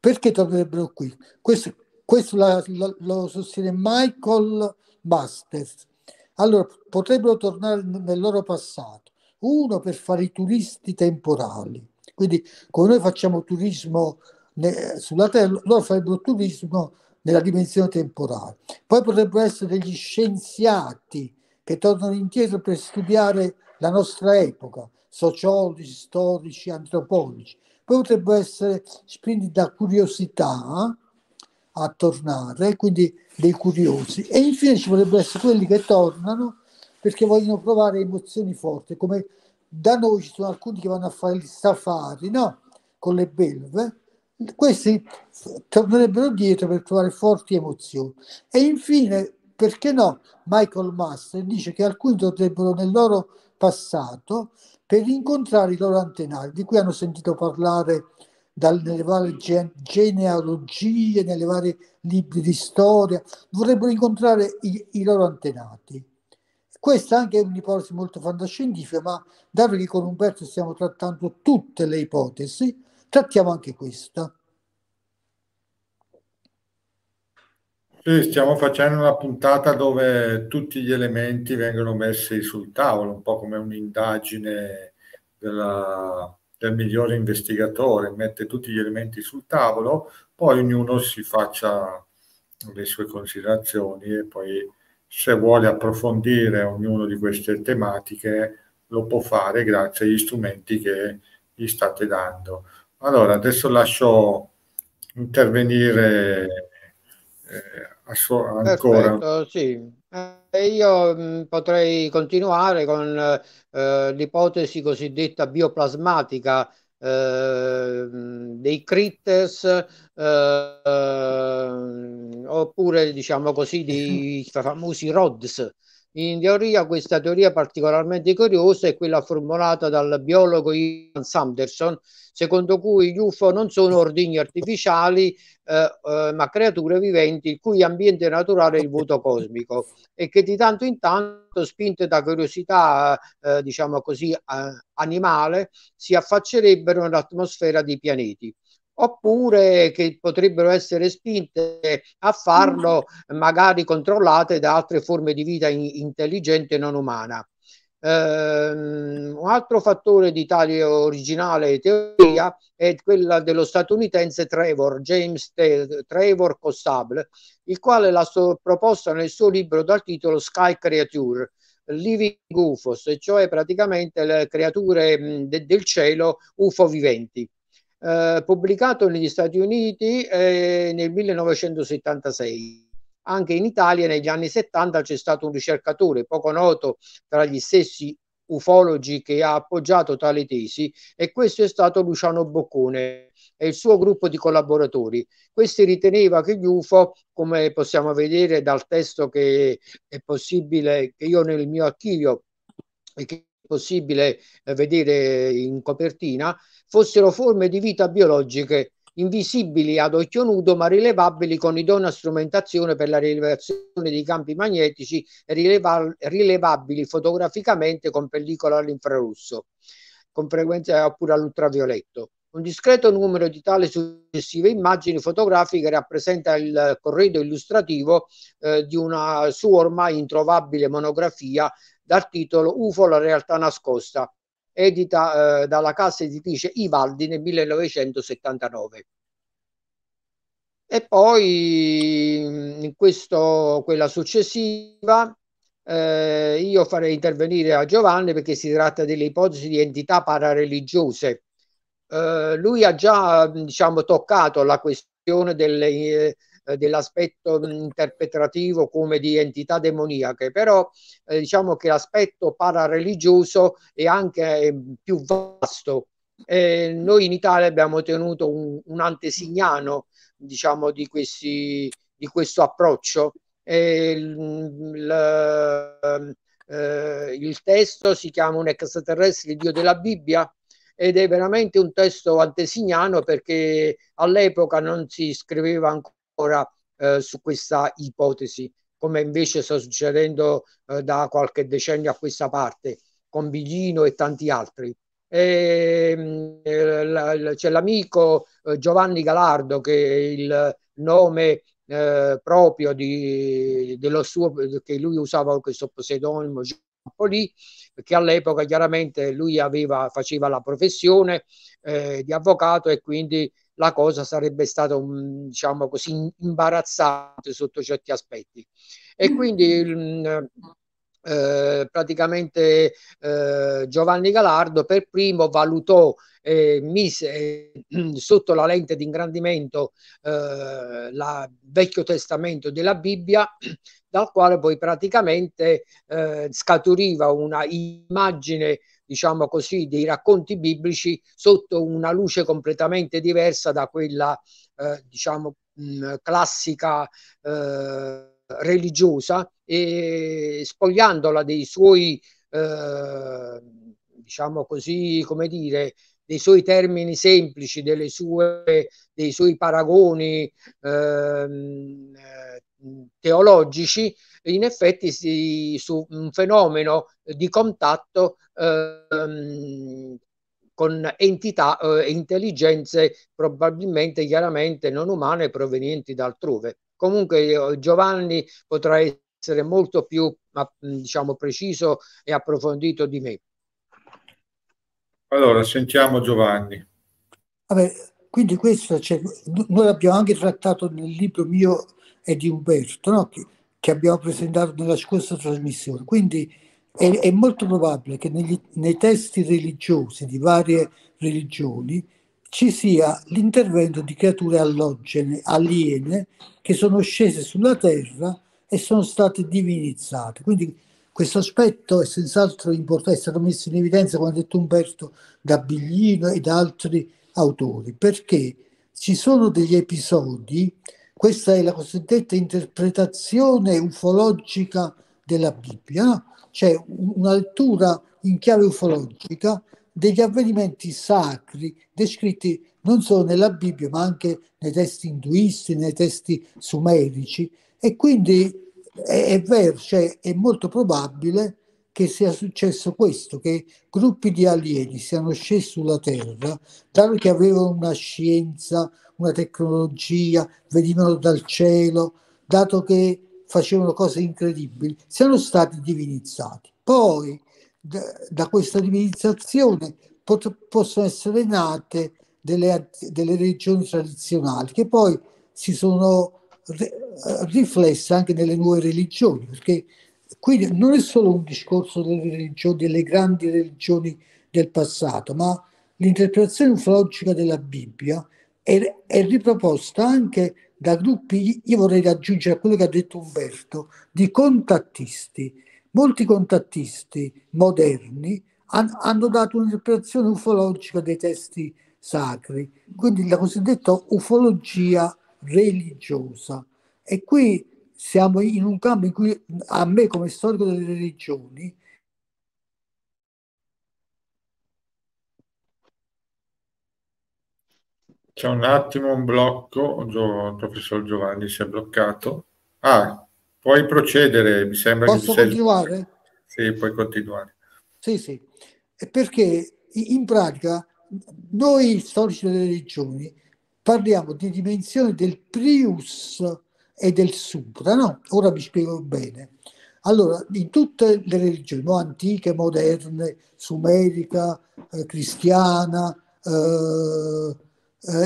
perché tornerebbero qui? Questo, questo la, la, lo sostiene Michael Masters. Allora, potrebbero tornare nel loro passato. Uno, per fare i turisti temporali. Quindi, come noi facciamo turismo ne, sulla Terra, loro farebbero turismo nella dimensione temporale. Poi potrebbero essere degli scienziati che tornano indietro per studiare la nostra epoca, sociologi, storici, antropologi potrebbero essere spinti da curiosità a tornare, quindi dei curiosi. E infine ci potrebbero essere quelli che tornano perché vogliono provare emozioni forti, come da noi ci sono alcuni che vanno a fare gli safari, no? Con le belve. Questi tornerebbero dietro per provare forti emozioni. E infine, perché no? Michael Master dice che alcuni tornerebbero nel loro passato per incontrare i loro antenati, di cui hanno sentito parlare dal, nelle varie genealogie, nelle varie libri di storia, vorrebbero incontrare i, i loro antenati. Questa anche è un'ipotesi molto fantascientifica, ma dato che con Umberto stiamo trattando tutte le ipotesi, trattiamo anche questa. Sì, stiamo facendo una puntata dove tutti gli elementi vengono messi sul tavolo, un po' come un'indagine della, del migliore investigatore, mette tutti gli elementi sul tavolo, poi ognuno si faccia le sue considerazioni e poi se vuole approfondire ognuno di queste tematiche lo può fare grazie agli strumenti che gli state dando. Allora, adesso lascio intervenire eh, ancora. Perfetto, sì. Eh, io mh, mm, potrei continuare con eh, l'ipotesi cosiddetta bioplasmatica eh, dei critters eh, oppure diciamo così dei famosi rods in teoria questa teoria particolarmente curiosa è quella formulata dal biologo Ian Sanderson, secondo cui gli UFO non sono ordigni artificiali, eh, eh, ma creature viventi il cui ambiente naturale è il vuoto cosmico e che di tanto in tanto, spinte da curiosità, eh, diciamo così, eh, animale, si affaccerebbero nell'atmosfera di pianeti oppure che potrebbero essere spinte a farlo magari controllate da altre forme di vita in, intelligente non umana. Um, un altro fattore di tale originale teoria è quella dello statunitense Trevor, James T- Trevor Costable, il quale l'ha so- proposta nel suo libro dal titolo Sky Creature, Living UFOs, cioè praticamente le creature de- del cielo UFO viventi eh, pubblicato negli Stati Uniti eh, nel 1976. Anche in Italia negli anni 70 c'è stato un ricercatore poco noto tra gli stessi ufologi che ha appoggiato tale tesi e questo è stato Luciano Boccone e il suo gruppo di collaboratori. Questi riteneva che gli UFO, come possiamo vedere dal testo che è possibile, che io nel mio archivio e che possibile eh, vedere in copertina, fossero forme di vita biologiche invisibili ad occhio nudo ma rilevabili con idonea strumentazione per la rilevazione dei campi magnetici rileva- rilevabili fotograficamente con pellicola all'infrarosso con frequenza oppure all'ultravioletto. Un discreto numero di tali successive immagini fotografiche rappresenta il corredo illustrativo eh, di una sua ormai introvabile monografia dal titolo UFO la realtà nascosta, edita eh, dalla casa editrice Ivaldi nel 1979. E poi mm, in questo, quella successiva, eh, io farei intervenire a Giovanni perché si tratta delle ipotesi di entità parareligiose. Eh, lui ha già diciamo, toccato la questione delle, eh, eh, dell'aspetto mm, interpretativo come di entità demoniache, però eh, diciamo che l'aspetto parareligioso è anche eh, più vasto. Eh, noi in Italia abbiamo tenuto un, un antesignano diciamo, di, questi, di questo approccio. Il, ehm, il testo si chiama Un extraterrestre, il Dio della Bibbia, ed è veramente un testo antesignano perché all'epoca non si scriveva ancora ancora eh, su questa ipotesi, come invece sta succedendo eh, da qualche decennio a questa parte con Biglino e tanti altri. E, eh, c'è l'amico eh, Giovanni Galardo che è il nome eh, proprio di, dello suo, che lui usava questo pseudonimo campo lì, perché all'epoca chiaramente lui aveva, faceva la professione eh, di avvocato e quindi la cosa sarebbe stata, un, diciamo così, imbarazzante sotto certi aspetti. E mm. quindi mh, mm, eh, praticamente eh, Giovanni Galardo per primo valutò eh, mise mm, sotto la lente di ingrandimento il eh, Vecchio Testamento della Bibbia dal quale poi praticamente eh, scaturiva una immagine diciamo così, dei racconti biblici sotto una luce completamente diversa da quella, eh, diciamo, mh, classica eh, religiosa e spogliandola dei suoi, eh, diciamo così, come dire, dei suoi termini semplici, delle sue, dei suoi paragoni ehm, teologici, in effetti si, su un fenomeno di contatto eh, con entità e eh, intelligenze probabilmente chiaramente non umane provenienti da altrove. Comunque eh, Giovanni potrà essere molto più mm, diciamo, preciso e approfondito di me. Allora, sentiamo Giovanni. Vabbè, quindi questo cioè, noi l'abbiamo anche trattato nel libro mio e di Umberto, no? che, che, abbiamo presentato nella scorsa trasmissione. Quindi è, è molto probabile che negli, nei testi religiosi di varie religioni ci sia l'intervento di creature allogene, aliene, che sono scese sulla terra e sono state divinizzate. Quindi questo aspetto è senz'altro importante, è stato messo in evidenza, come ha detto Umberto, da Biglino e da altri autori, perché ci sono degli episodi questa è la cosiddetta interpretazione ufologica della Bibbia, no? cioè lettura in chiave ufologica degli avvenimenti sacri descritti non solo nella Bibbia ma anche nei testi induisti, nei testi sumerici e quindi è, è vero, cioè è molto probabile che sia successo questo, che gruppi di alieni siano scesi sulla Terra, dato che avevano una scienza, una tecnologia, venivano dal cielo, dato che facevano cose incredibili, siano stati divinizzati. Poi da, da questa divinizzazione pot- possono essere nate delle, delle religioni tradizionali che poi si sono riflesse anche nelle nuove religioni, perché quindi non è solo un discorso delle religioni, delle grandi religioni del passato, ma l'interpretazione ufologica della Bibbia è, è riproposta anche da gruppi, io vorrei aggiungere a quello che ha detto Umberto, di contattisti. Molti contattisti moderni han, hanno dato un'interpretazione ufologica dei testi sacri, quindi la cosiddetta ufologia religiosa. E qui siamo in un campo in cui a me come storico delle religioni C'è un attimo un blocco, il professor Giovanni si è bloccato. Ah, puoi procedere, mi sembra Posso che... continuare? Sei... Sì, puoi continuare. Sì, sì, perché in pratica noi storici delle religioni parliamo di dimensioni del prius e del Sura. No, ora vi spiego bene. Allora, in tutte le religioni, no, antiche, moderne, sumerica, eh, cristiana eh,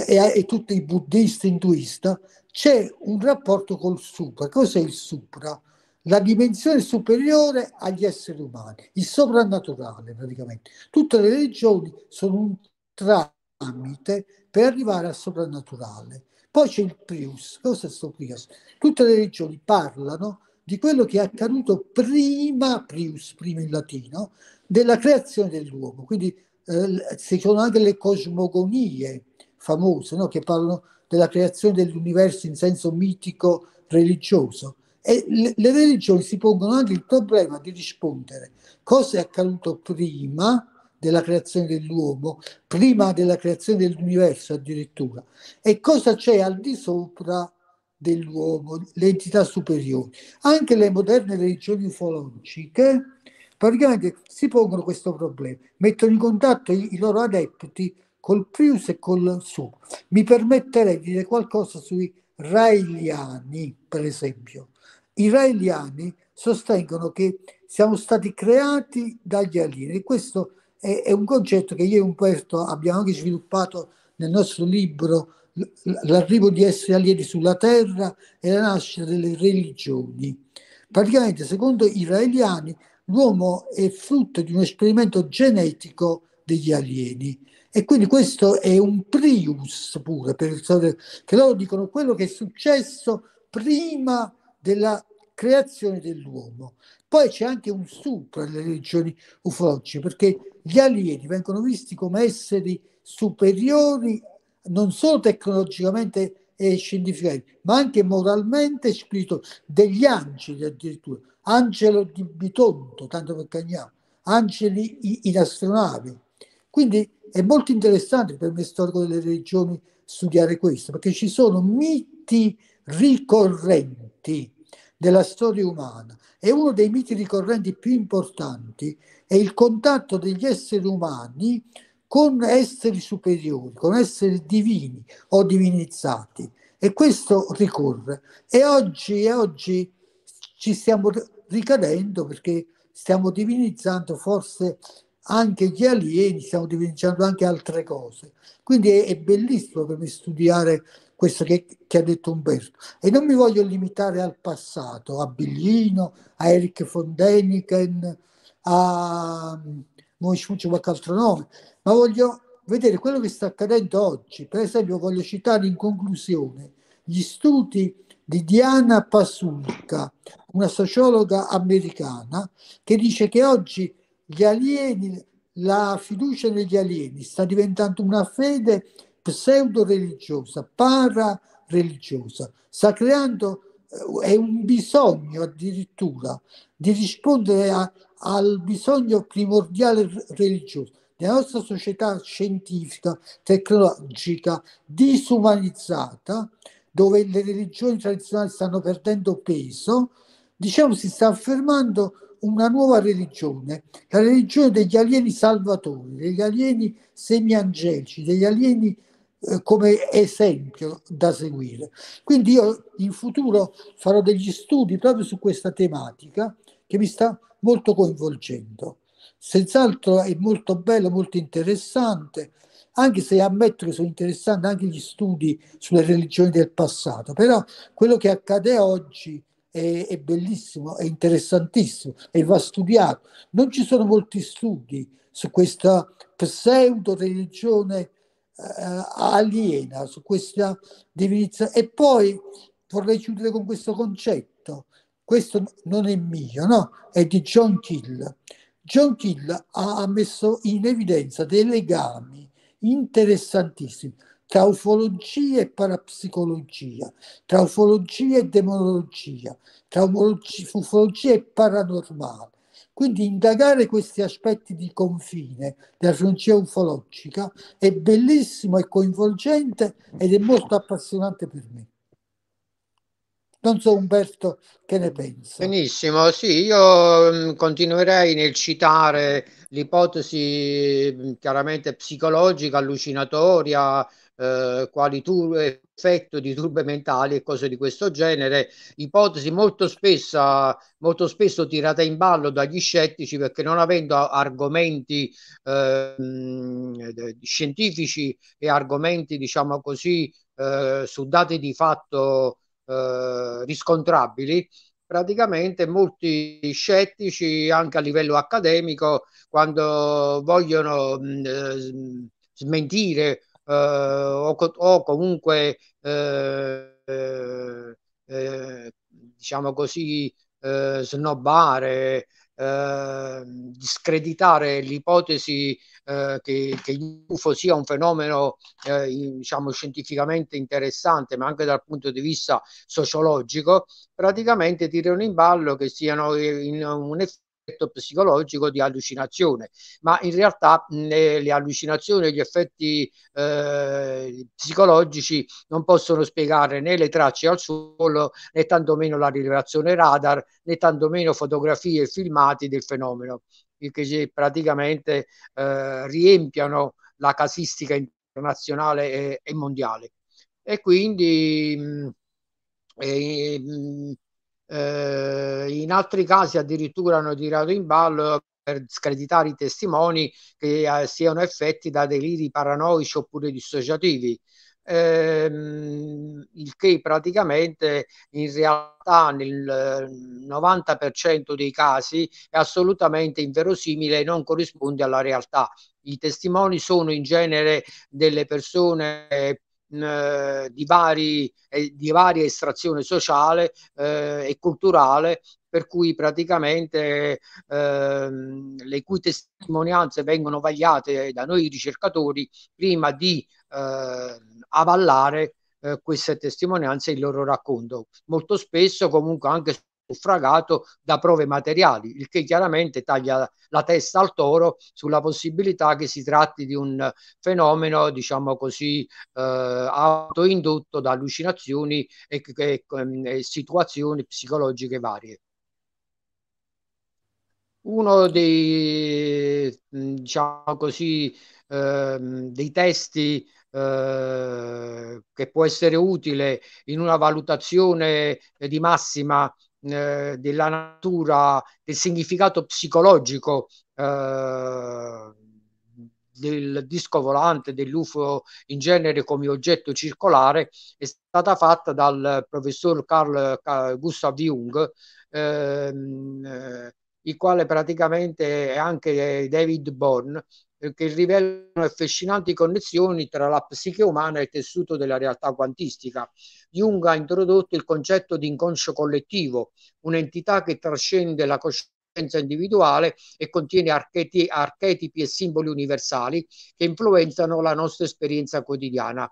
eh, e, tutti i buddhisti, induista, c'è un rapporto col Supra. Cos'è il Supra? La dimensione superiore agli esseri umani, il soprannaturale praticamente. Tutte le religioni sono un tramite per arrivare al soprannaturale. Poi c'è il prius. Cosa è sto prius? Tutte le regioni parlano di quello che è accaduto prima, prius, prima in latino, della creazione dell'uomo. Quindi eh, ci sono anche le cosmogonie famose, no? che parlano della creazione dell'universo in senso mitico religioso. E le, le religioni si pongono anche il problema di rispondere cosa è accaduto prima, della creazione dell'uomo, prima della creazione dell'universo addirittura, e cosa c'è al di sopra dell'uomo, le entità superiori. Anche le moderne religioni ufologiche praticamente si pongono questo problema, mettono in contatto i, i loro adepti col Prius e col Su. Mi permetterei di dire qualcosa sui raeliani, per esempio. I raeliani sostengono che siamo stati creati dagli alieni e questo è, è un concetto che io e Umberto abbiamo anche sviluppato nel nostro libro L'arrivo di esseri alieni sulla Terra e la nascita delle religioni. Praticamente, secondo gli israeliani, l'uomo è frutto di un esperimento genetico degli alieni. E quindi questo è un prius pure, per il, che loro dicono quello che è successo prima della creazione dell'uomo. Poi c'è anche un su per le religioni ufologiche, perché gli alieni vengono visti come esseri superiori non solo tecnologicamente e scientificamente, ma anche moralmente e spirituali, degli angeli addirittura, angelo di Bitonto, tanto per cagnavo, angeli in astronavi. Quindi è molto interessante per me storico delle religioni studiare questo, perché ci sono miti ricorrenti della storia umana e uno dei miti ricorrenti più importanti è il contatto degli esseri umani con esseri superiori, con esseri divini o divinizzati. E questo ricorre. E oggi, e oggi ci stiamo ricadendo perché stiamo divinizzando forse anche gli alieni, stiamo divinizzando anche altre cose. Quindi è, è bellissimo per me studiare questo che, che, ha detto Umberto. E non mi voglio limitare al passato, a Biglino, a Eric von Däniken, a... non mm, c'è qualche altro nome, ma voglio vedere quello che sta accadendo oggi. Per esempio voglio citare in conclusione gli studi di Diana Pasulka, una sociologa americana, che dice che oggi gli alieni, la fiducia negli alieni sta diventando una fede pseudo-religiosa, para-religiosa, sta creando eh, è un bisogno addirittura di rispondere a, al bisogno primordiale religioso. Nella nostra società scientifica, tecnologica, disumanizzata, dove le religioni tradizionali stanno perdendo peso, diciamo si sta affermando una nuova religione, la religione degli alieni salvatori, degli alieni semiangelici, degli alieni eh, come esempio da seguire. Quindi io in futuro farò degli studi proprio su questa tematica che mi sta molto coinvolgendo. Senz'altro è molto bello, molto interessante, anche se ammetto che sono interessanti anche gli studi sulle religioni del passato, però quello che accade oggi è, è bellissimo, è interessantissimo e va studiato. Non ci sono molti studi su questa pseudo religione eh, aliena su questa divinizione. E poi vorrei chiudere con questo concetto. Questo non è mio, no? È di John Kill. John Kill ha messo in evidenza dei legami interessantissimi tra ufologia e parapsicologia, tra ufologia e demonologia, tra ufologia e paranormale, quindi indagare questi aspetti di confine della frontiera ufologica è bellissimo, è coinvolgente ed è molto appassionante per me. Non so Umberto che ne pensa. Benissimo, sì, io mm, continuerei nel citare l'ipotesi mm, chiaramente psicologica, allucinatoria, eh, quali tu affetto, disturbi mentali e cose di questo genere, ipotesi molto, spessa, molto spesso tirata in ballo dagli scettici perché non avendo argomenti eh, scientifici e argomenti, diciamo così, eh, su dati di fatto eh, riscontrabili, praticamente molti scettici anche a livello accademico quando vogliono mh, mm, eh, smentire eh, o, o, comunque eh, eh, diciamo così eh, snobbare discreditare l'ipotesi eh, che, che gli UFO sia un fenomeno eh, diciamo scientificamente interessante ma anche dal punto di vista sociologico praticamente tirano in ballo che siano in, in un effetto psicologico di allucinazione, ma in realtà mh, le allucinazioni e gli effetti eh, psicologici non possono spiegare né le tracce al suolo né tantomeno la rilevazione radar né tantomeno fotografie e filmati del fenomeno che praticamente eh, riempiano la casistica internazionale e, e mondiale. E quindi mh, e, mh, eh, in altri casi addirittura hanno tirato in ballo per screditare i testimoni che eh, siano effetti da deliri paranoici oppure dissociativi. Ehm, il che praticamente in realtà nel 90% eh, dei casi è assolutamente inverosimile e non corrisponde alla realtà. I testimoni sono in genere delle persone eh, di, vari, di varia estrazione sociale eh, e culturale per cui praticamente ehm, le cui testimonianze vengono vagliate da noi ricercatori prima di eh, avallare eh, queste testimonianze e il loro racconto. Molto spesso comunque anche suffragato da prove materiali, il che chiaramente taglia la testa al toro sulla possibilità che si tratti di un fenomeno, diciamo così, eh, autoindotto da allucinazioni e, e, ehm, e situazioni psicologiche varie. Uno dei, mm, diciamo così, eh, dei testi eh, che può essere utile in una valutazione di massima eh, della natura, del significato psicologico eh, del disco volante, dell'UFO in genere come oggetto circolare, è stata fatta dal professor Carl Gustav Jung. Ehm, eh, il quale praticamente è anche David Bourne, eh, che rivelano affascinanti connessioni tra la psiche umana e il tessuto della realtà quantistica. Jung ha introdotto il concetto di inconscio collettivo, un'entità che trascende la coscienza individuale e contiene archeti- archetipi e simboli universali che influenzano la nostra esperienza quotidiana.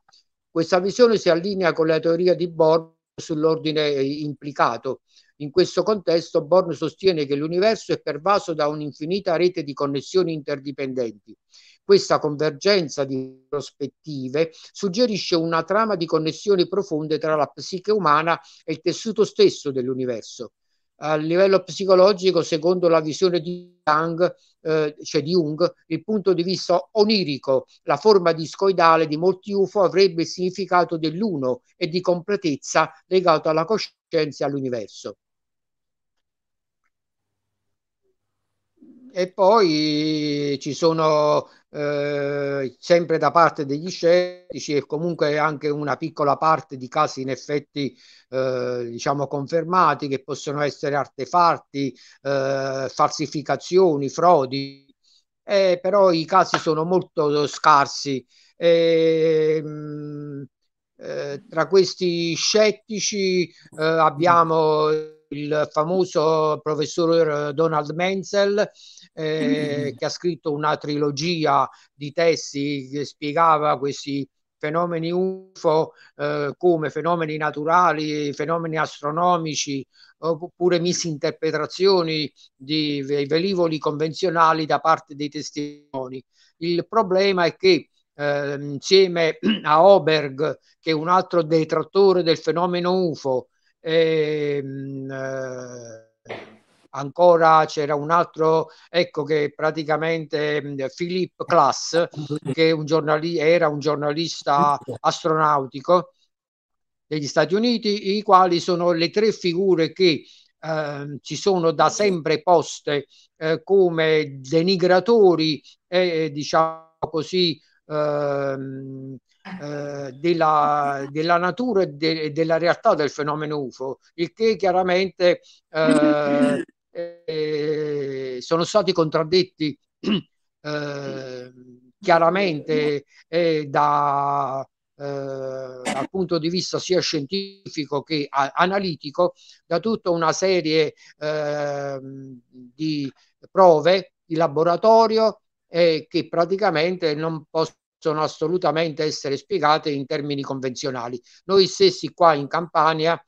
Questa visione si allinea con la teoria di Bohr sull'ordine eh, implicato, in questo contesto, Born sostiene che l'universo è pervaso da un'infinita rete di connessioni interdipendenti. Questa convergenza di prospettive suggerisce una trama di connessioni profonde tra la psiche umana e il tessuto stesso dell'universo. A livello psicologico, secondo la visione di Jung, eh, cioè di Jung, il punto di vista onirico, la forma discoidale di molti UFO avrebbe il significato dell'uno e di completezza legato alla coscienza e all'universo. e poi ci sono eh, sempre da parte degli scettici e comunque anche una piccola parte di casi in effetti eh, diciamo confermati che possono essere artefatti, eh, falsificazioni, frodi, eh, però i casi sono molto scarsi. E, ehm, mh, eh, tra questi scettici eh, abbiamo il famoso professor eh, Donald Menzel eh, mm-hmm. che ha scritto una trilogia di testi che spiegava questi fenomeni UFO eh, come fenomeni naturali, fenomeni astronomici oppure misinterpretazioni di velivoli convenzionali da parte dei testimoni. Il problema è che eh, insieme a Oberg, che è un altro detrattore del fenomeno UFO, ehm, eh, ancora c'era un altro, ecco che praticamente mm, Philippe Class, che un giornali- era un giornalista astronautico degli Stati Uniti, i quali sono le tre figure che eh, ci sono da sempre poste eh, come denigratori e diciamo così ehm, eh, della, della, natura e de, della realtà del fenomeno UFO, il che chiaramente eh, eh, sono stati contraddetti ehm, eh, chiaramente eh, da, dal punto di vista sia scientifico che a- analitico da tutta una serie ehm, di prove di laboratorio che praticamente non possono assolutamente essere spiegate in termini convenzionali. Noi stessi qua in Campania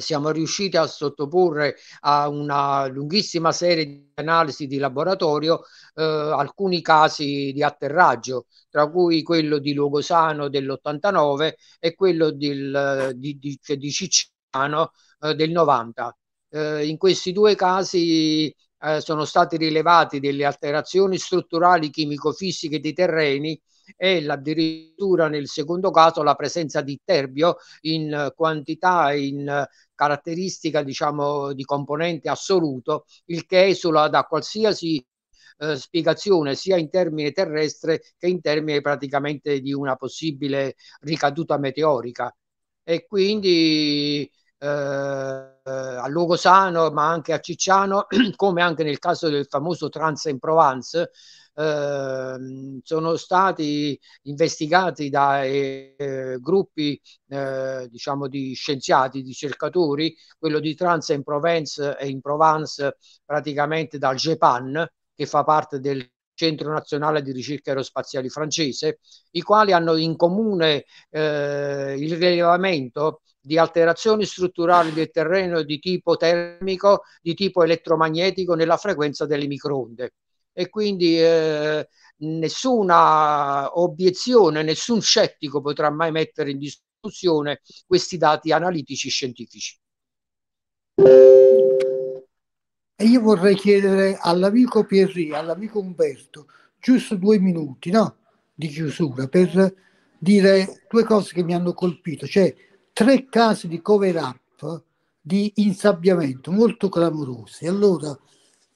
siamo riusciti a sottoporre a una lunghissima serie di analisi di laboratorio eh, alcuni casi di atterraggio, tra cui quello di Lugosano dell'89 e quello del, eh, di, di, cioè di Cicciano eh, del 90. Eh, in questi due casi eh, sono stati rilevati delle alterazioni strutturali chimico-fisiche dei terreni e addirittura nel secondo caso la presenza di terbio in quantità e in caratteristica diciamo di componente assoluto, il che esula da qualsiasi eh, spiegazione sia in termini terrestre che in termini praticamente di una possibile ricaduta meteorica. E quindi eh, a Lugosano, ma anche a Cicciano, come anche nel caso del famoso trans in Provence, Ehm, sono stati investigati da eh, gruppi eh, diciamo di scienziati, di ricercatori, quello di Trans in Provence e in Provence praticamente dal GEPAN che fa parte del Centro Nazionale di Ricerca Aerospaziale francese, i quali hanno in comune eh, il rilevamento di alterazioni strutturali del terreno di tipo termico, di tipo elettromagnetico nella frequenza delle microonde e quindi eh, nessuna obiezione, nessun scettico potrà mai mettere in discussione questi dati analitici scientifici. E io vorrei chiedere all'amico Pierri, all'amico Umberto, giusto due minuti no? di chiusura per dire due cose che mi hanno colpito, cioè tre casi di cover up di insabbiamento molto clamorosi. Allora,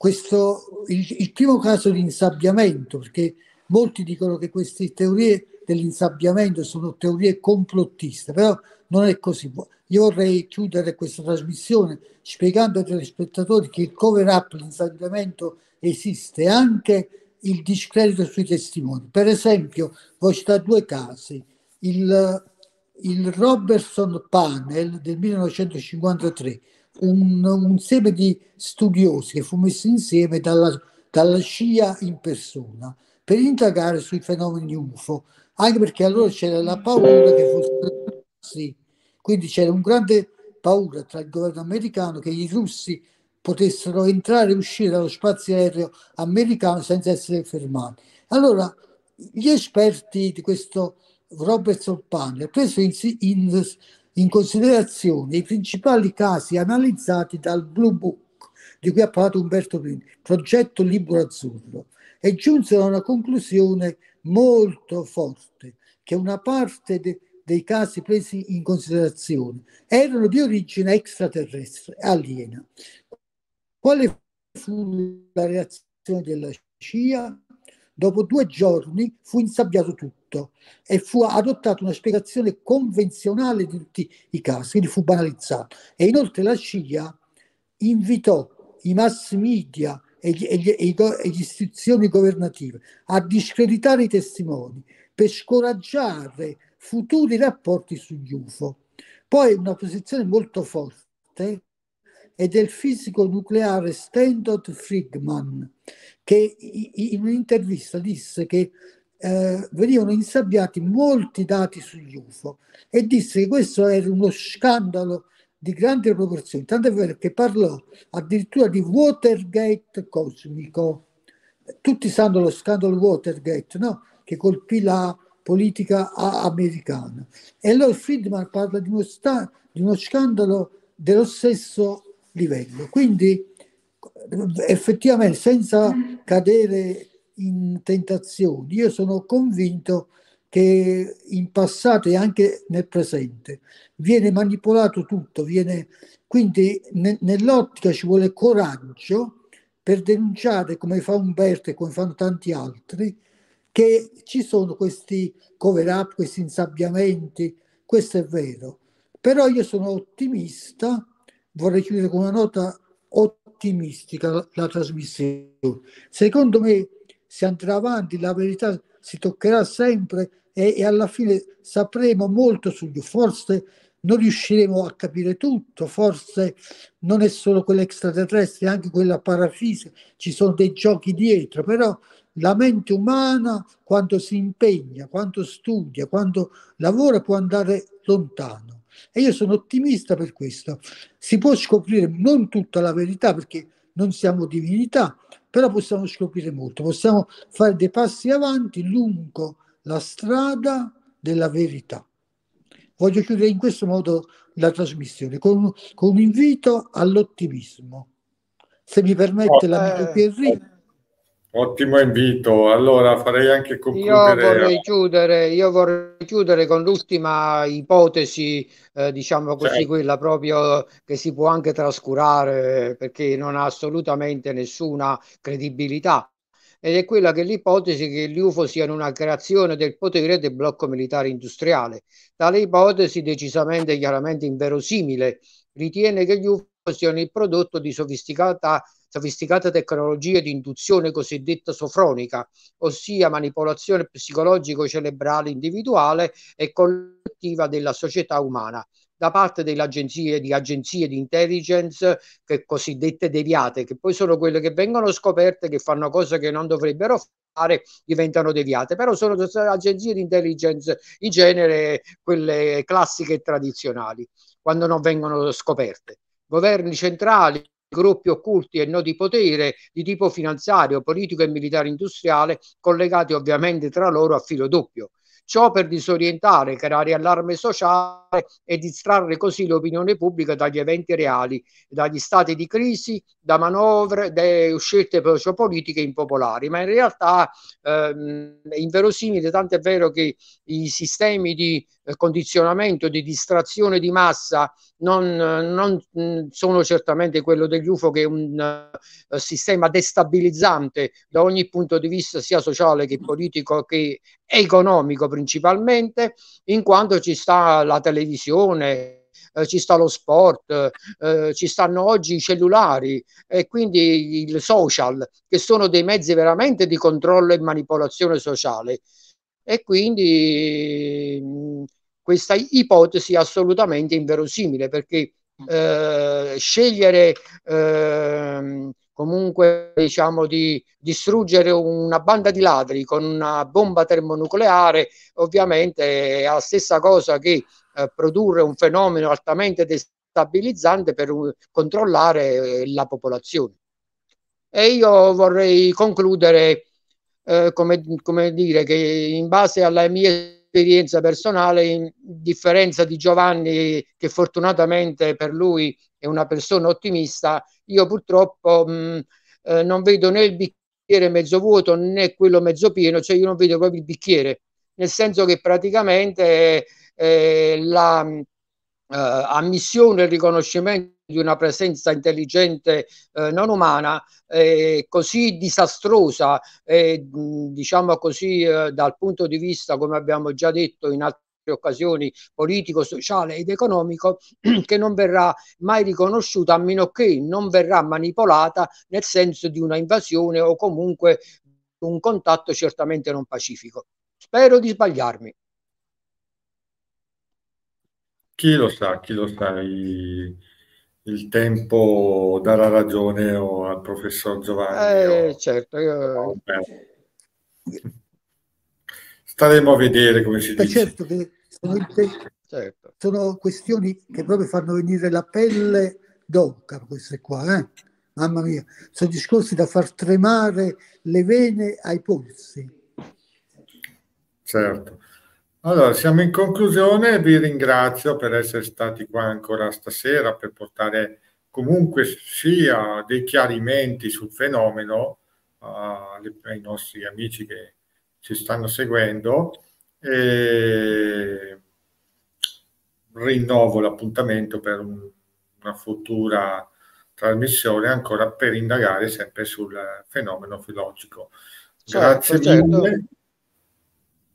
questo, il, il, primo caso di insabbiamento, perché molti dicono che queste teorie dell'insabbiamento sono teorie complottiste, però non è così. Io vorrei chiudere questa trasmissione spiegando ai telespettatori che il cover up, l'insabbiamento esiste anche il discredito sui testimoni. Per esempio, voi citate due casi, il, il Robertson Panel del 1953 un, un seme di studiosi che fu messo insieme dalla, dalla scia in persona per indagare sui fenomeni UFO, anche perché allora c'era la paura che fossero i russi, quindi c'era un grande paura tra il governo americano che i russi potessero entrare e uscire dallo spazio aereo americano senza essere fermati. Allora gli esperti di questo Robert Solpani ha preso in, in in considerazione i principali casi analizzati dal Blue Book di cui ha parlato Umberto Primi, progetto Libro Azzurro, e giunsero a una conclusione molto forte, che una parte de- dei casi presi in considerazione erano di origine extraterrestre, aliena. Quale fu la reazione della CIA? Dopo due giorni fu insabbiato tutto e fu adottata una spiegazione convenzionale di tutti i casi, quindi fu banalizzato. E inoltre la CIA invitò i mass media e, gli, e, gli, e, gli, e le istituzioni governative a discreditare i testimoni per scoraggiare futuri rapporti sugli UFO. Poi una posizione molto forte e del fisico nucleare Stanton Friedman, che in un'intervista disse che eh, venivano insabbiati molti dati sugli UFO e disse che questo era uno scandalo di grandi proporzioni, tant'è vero che parlò addirittura di Watergate cosmico. Tutti sanno lo scandalo Watergate, no? che colpì la politica americana. E allora Friedman parla di uno, sta, di uno scandalo dello stesso livello. Quindi effettivamente senza cadere in tentazioni, io sono convinto che in passato e anche nel presente viene manipolato tutto, viene... quindi ne, nell'ottica ci vuole coraggio per denunciare, come fa Umberto e come fanno tanti altri, che ci sono questi cover up, questi insabbiamenti, questo è vero, però io sono ottimista vorrei chiudere con una nota ottimistica la, la trasmissione. Secondo me, se andrà avanti, la verità si toccherà sempre e, e alla fine sapremo molto su sugli forse non riusciremo a capire tutto, forse non è solo quella extraterrestre, anche quella parafisica, ci sono dei giochi dietro, però la mente umana quando si impegna, quando studia, quando lavora può andare lontano. E io sono ottimista per questo. Si può scoprire non tutta la verità perché non siamo divinità, però possiamo scoprire molto, possiamo fare dei passi avanti lungo la strada della verità. Voglio chiudere in questo modo la trasmissione con, con un invito all'ottimismo. Se mi permette oh, eh, l'amico Pierri, Ottimo invito, allora farei anche concludere. Io vorrei chiudere, io vorrei chiudere con l'ultima ipotesi, eh, diciamo così, certo. quella proprio che si può anche trascurare perché non ha assolutamente nessuna credibilità, ed è quella che l'ipotesi che gli UFO siano una creazione del potere del blocco militare industriale. Tale ipotesi, decisamente e chiaramente inverosimile, ritiene che gli UFO siano il prodotto di sofisticata sofisticate tecnologie di induzione cosiddetta sofronica, ossia manipolazione psicologico-cerebrale individuale e collettiva della società umana da parte delle agenzie di agenzie di intelligence che cosiddette deviate, che poi sono quelle che vengono scoperte che fanno cose che non dovrebbero fare, diventano deviate, però sono agenzie di intelligence in genere quelle classiche e tradizionali, quando non vengono scoperte. Governi centrali gruppi occulti e nodi potere di tipo finanziario, politico e militare industriale, collegati ovviamente tra loro a filo doppio ciò per disorientare, creare allarme sociale e distrarre così l'opinione pubblica dagli eventi reali, dagli stati di crisi, da manovre, da scelte sociopolitiche impopolari. Ma in realtà ehm, è inverosimile, tanto è vero che i sistemi di eh, condizionamento, di distrazione di massa non, non sono certamente quello degli UFO che è un uh, sistema destabilizzante da ogni punto di vista sia sociale che politico che economico principalmente, in quanto ci sta la televisione, eh, ci sta lo sport, eh, ci stanno oggi i cellulari e quindi il social, che sono dei mezzi veramente di controllo e manipolazione sociale. E quindi mh, questa ipotesi è assolutamente inverosimile perché mm. eh, scegliere ehm, comunque diciamo di distruggere una banda di ladri con una bomba termonucleare ovviamente è la stessa cosa che eh, produrre un fenomeno altamente destabilizzante per uh, controllare eh, la popolazione e io vorrei concludere eh, come, come dire che in base alle mie esperienza personale, in differenza di Giovanni, che fortunatamente per lui è una persona ottimista, io purtroppo mh, mm, eh, non vedo né il bicchiere mezzo vuoto né quello mezzo pieno, cioè io non vedo proprio il bicchiere, nel senso che praticamente eh, la mm, eh, ammissione e il riconoscimento di una presenza intelligente eh, non umana eh, così disastrosa, eh, diciamo così, eh, dal punto di vista, come abbiamo già detto in altre occasioni politico, sociale ed economico che non verrà mai riconosciuta a meno che non verrà manipolata nel senso di una invasione o comunque un contatto certamente non pacifico. Spero di sbagliarmi. Chi lo sa, chi lo sa, i, il tempo darà ragione al professor Giovanni. Eh, o... certo. Io... Staremo a vedere come si Beh, dice. Certo che sono, te... certo. sono, questioni che proprio fanno venire la pelle d'oca queste qua, eh? mamma mia, sono discorsi da far tremare le vene ai polsi. Certo. Allora, siamo in conclusione, vi ringrazio per essere stati qua ancora stasera per portare comunque sia dei chiarimenti sul fenomeno uh, ai nostri amici che ci stanno seguendo e rinnovo l'appuntamento per un, una futura trasmissione ancora per indagare sempre sul fenomeno filologico. Certo, Grazie certo, mille. Certo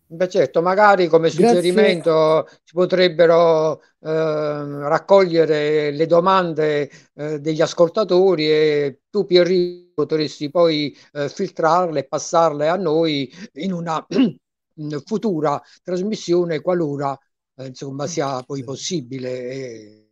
Beh certo, magari come suggerimento Grazie. si potrebbero eh, raccogliere le domande eh, degli ascoltatori e tu Pierri potresti poi eh, filtrarle e passarle a noi in una futura trasmissione qualora eh, insomma mm. sia poi possibile e,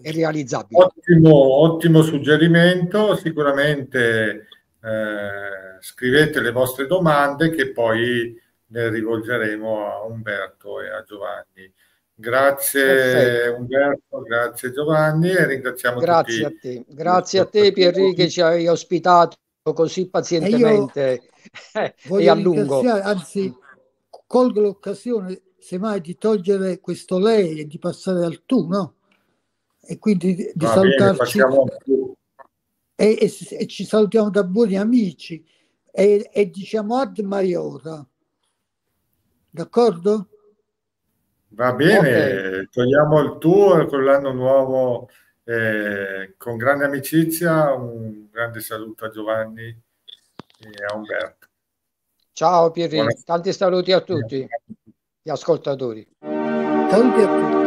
e realizzabile. Ottimo, ottimo, suggerimento, sicuramente eh, scrivete le vostre domande che poi ne rivolgeremo a Umberto e a Giovanni. Grazie Perfetto. Umberto, grazie Giovanni e ringraziamo grazie tutti. Grazie a te, grazie a te Pierri che ci hai ospitato così pazientemente e, e a lungo. Anzi, colgo l'occasione semmai di togliere questo lei e di passare al tu, no? E quindi di, di salutarci bene, e, e, e, ci salutiamo da buoni amici e, e diciamo ad Mariota. D'accordo? Va bene, okay. togliamo il tour con l'anno nuovo eh, con grande amicizia. Un grande saluto a Giovanni e a Umberto. Ciao Pierino, Buona... tanti saluti a tutti gli ascoltatori. Tanti a tutti.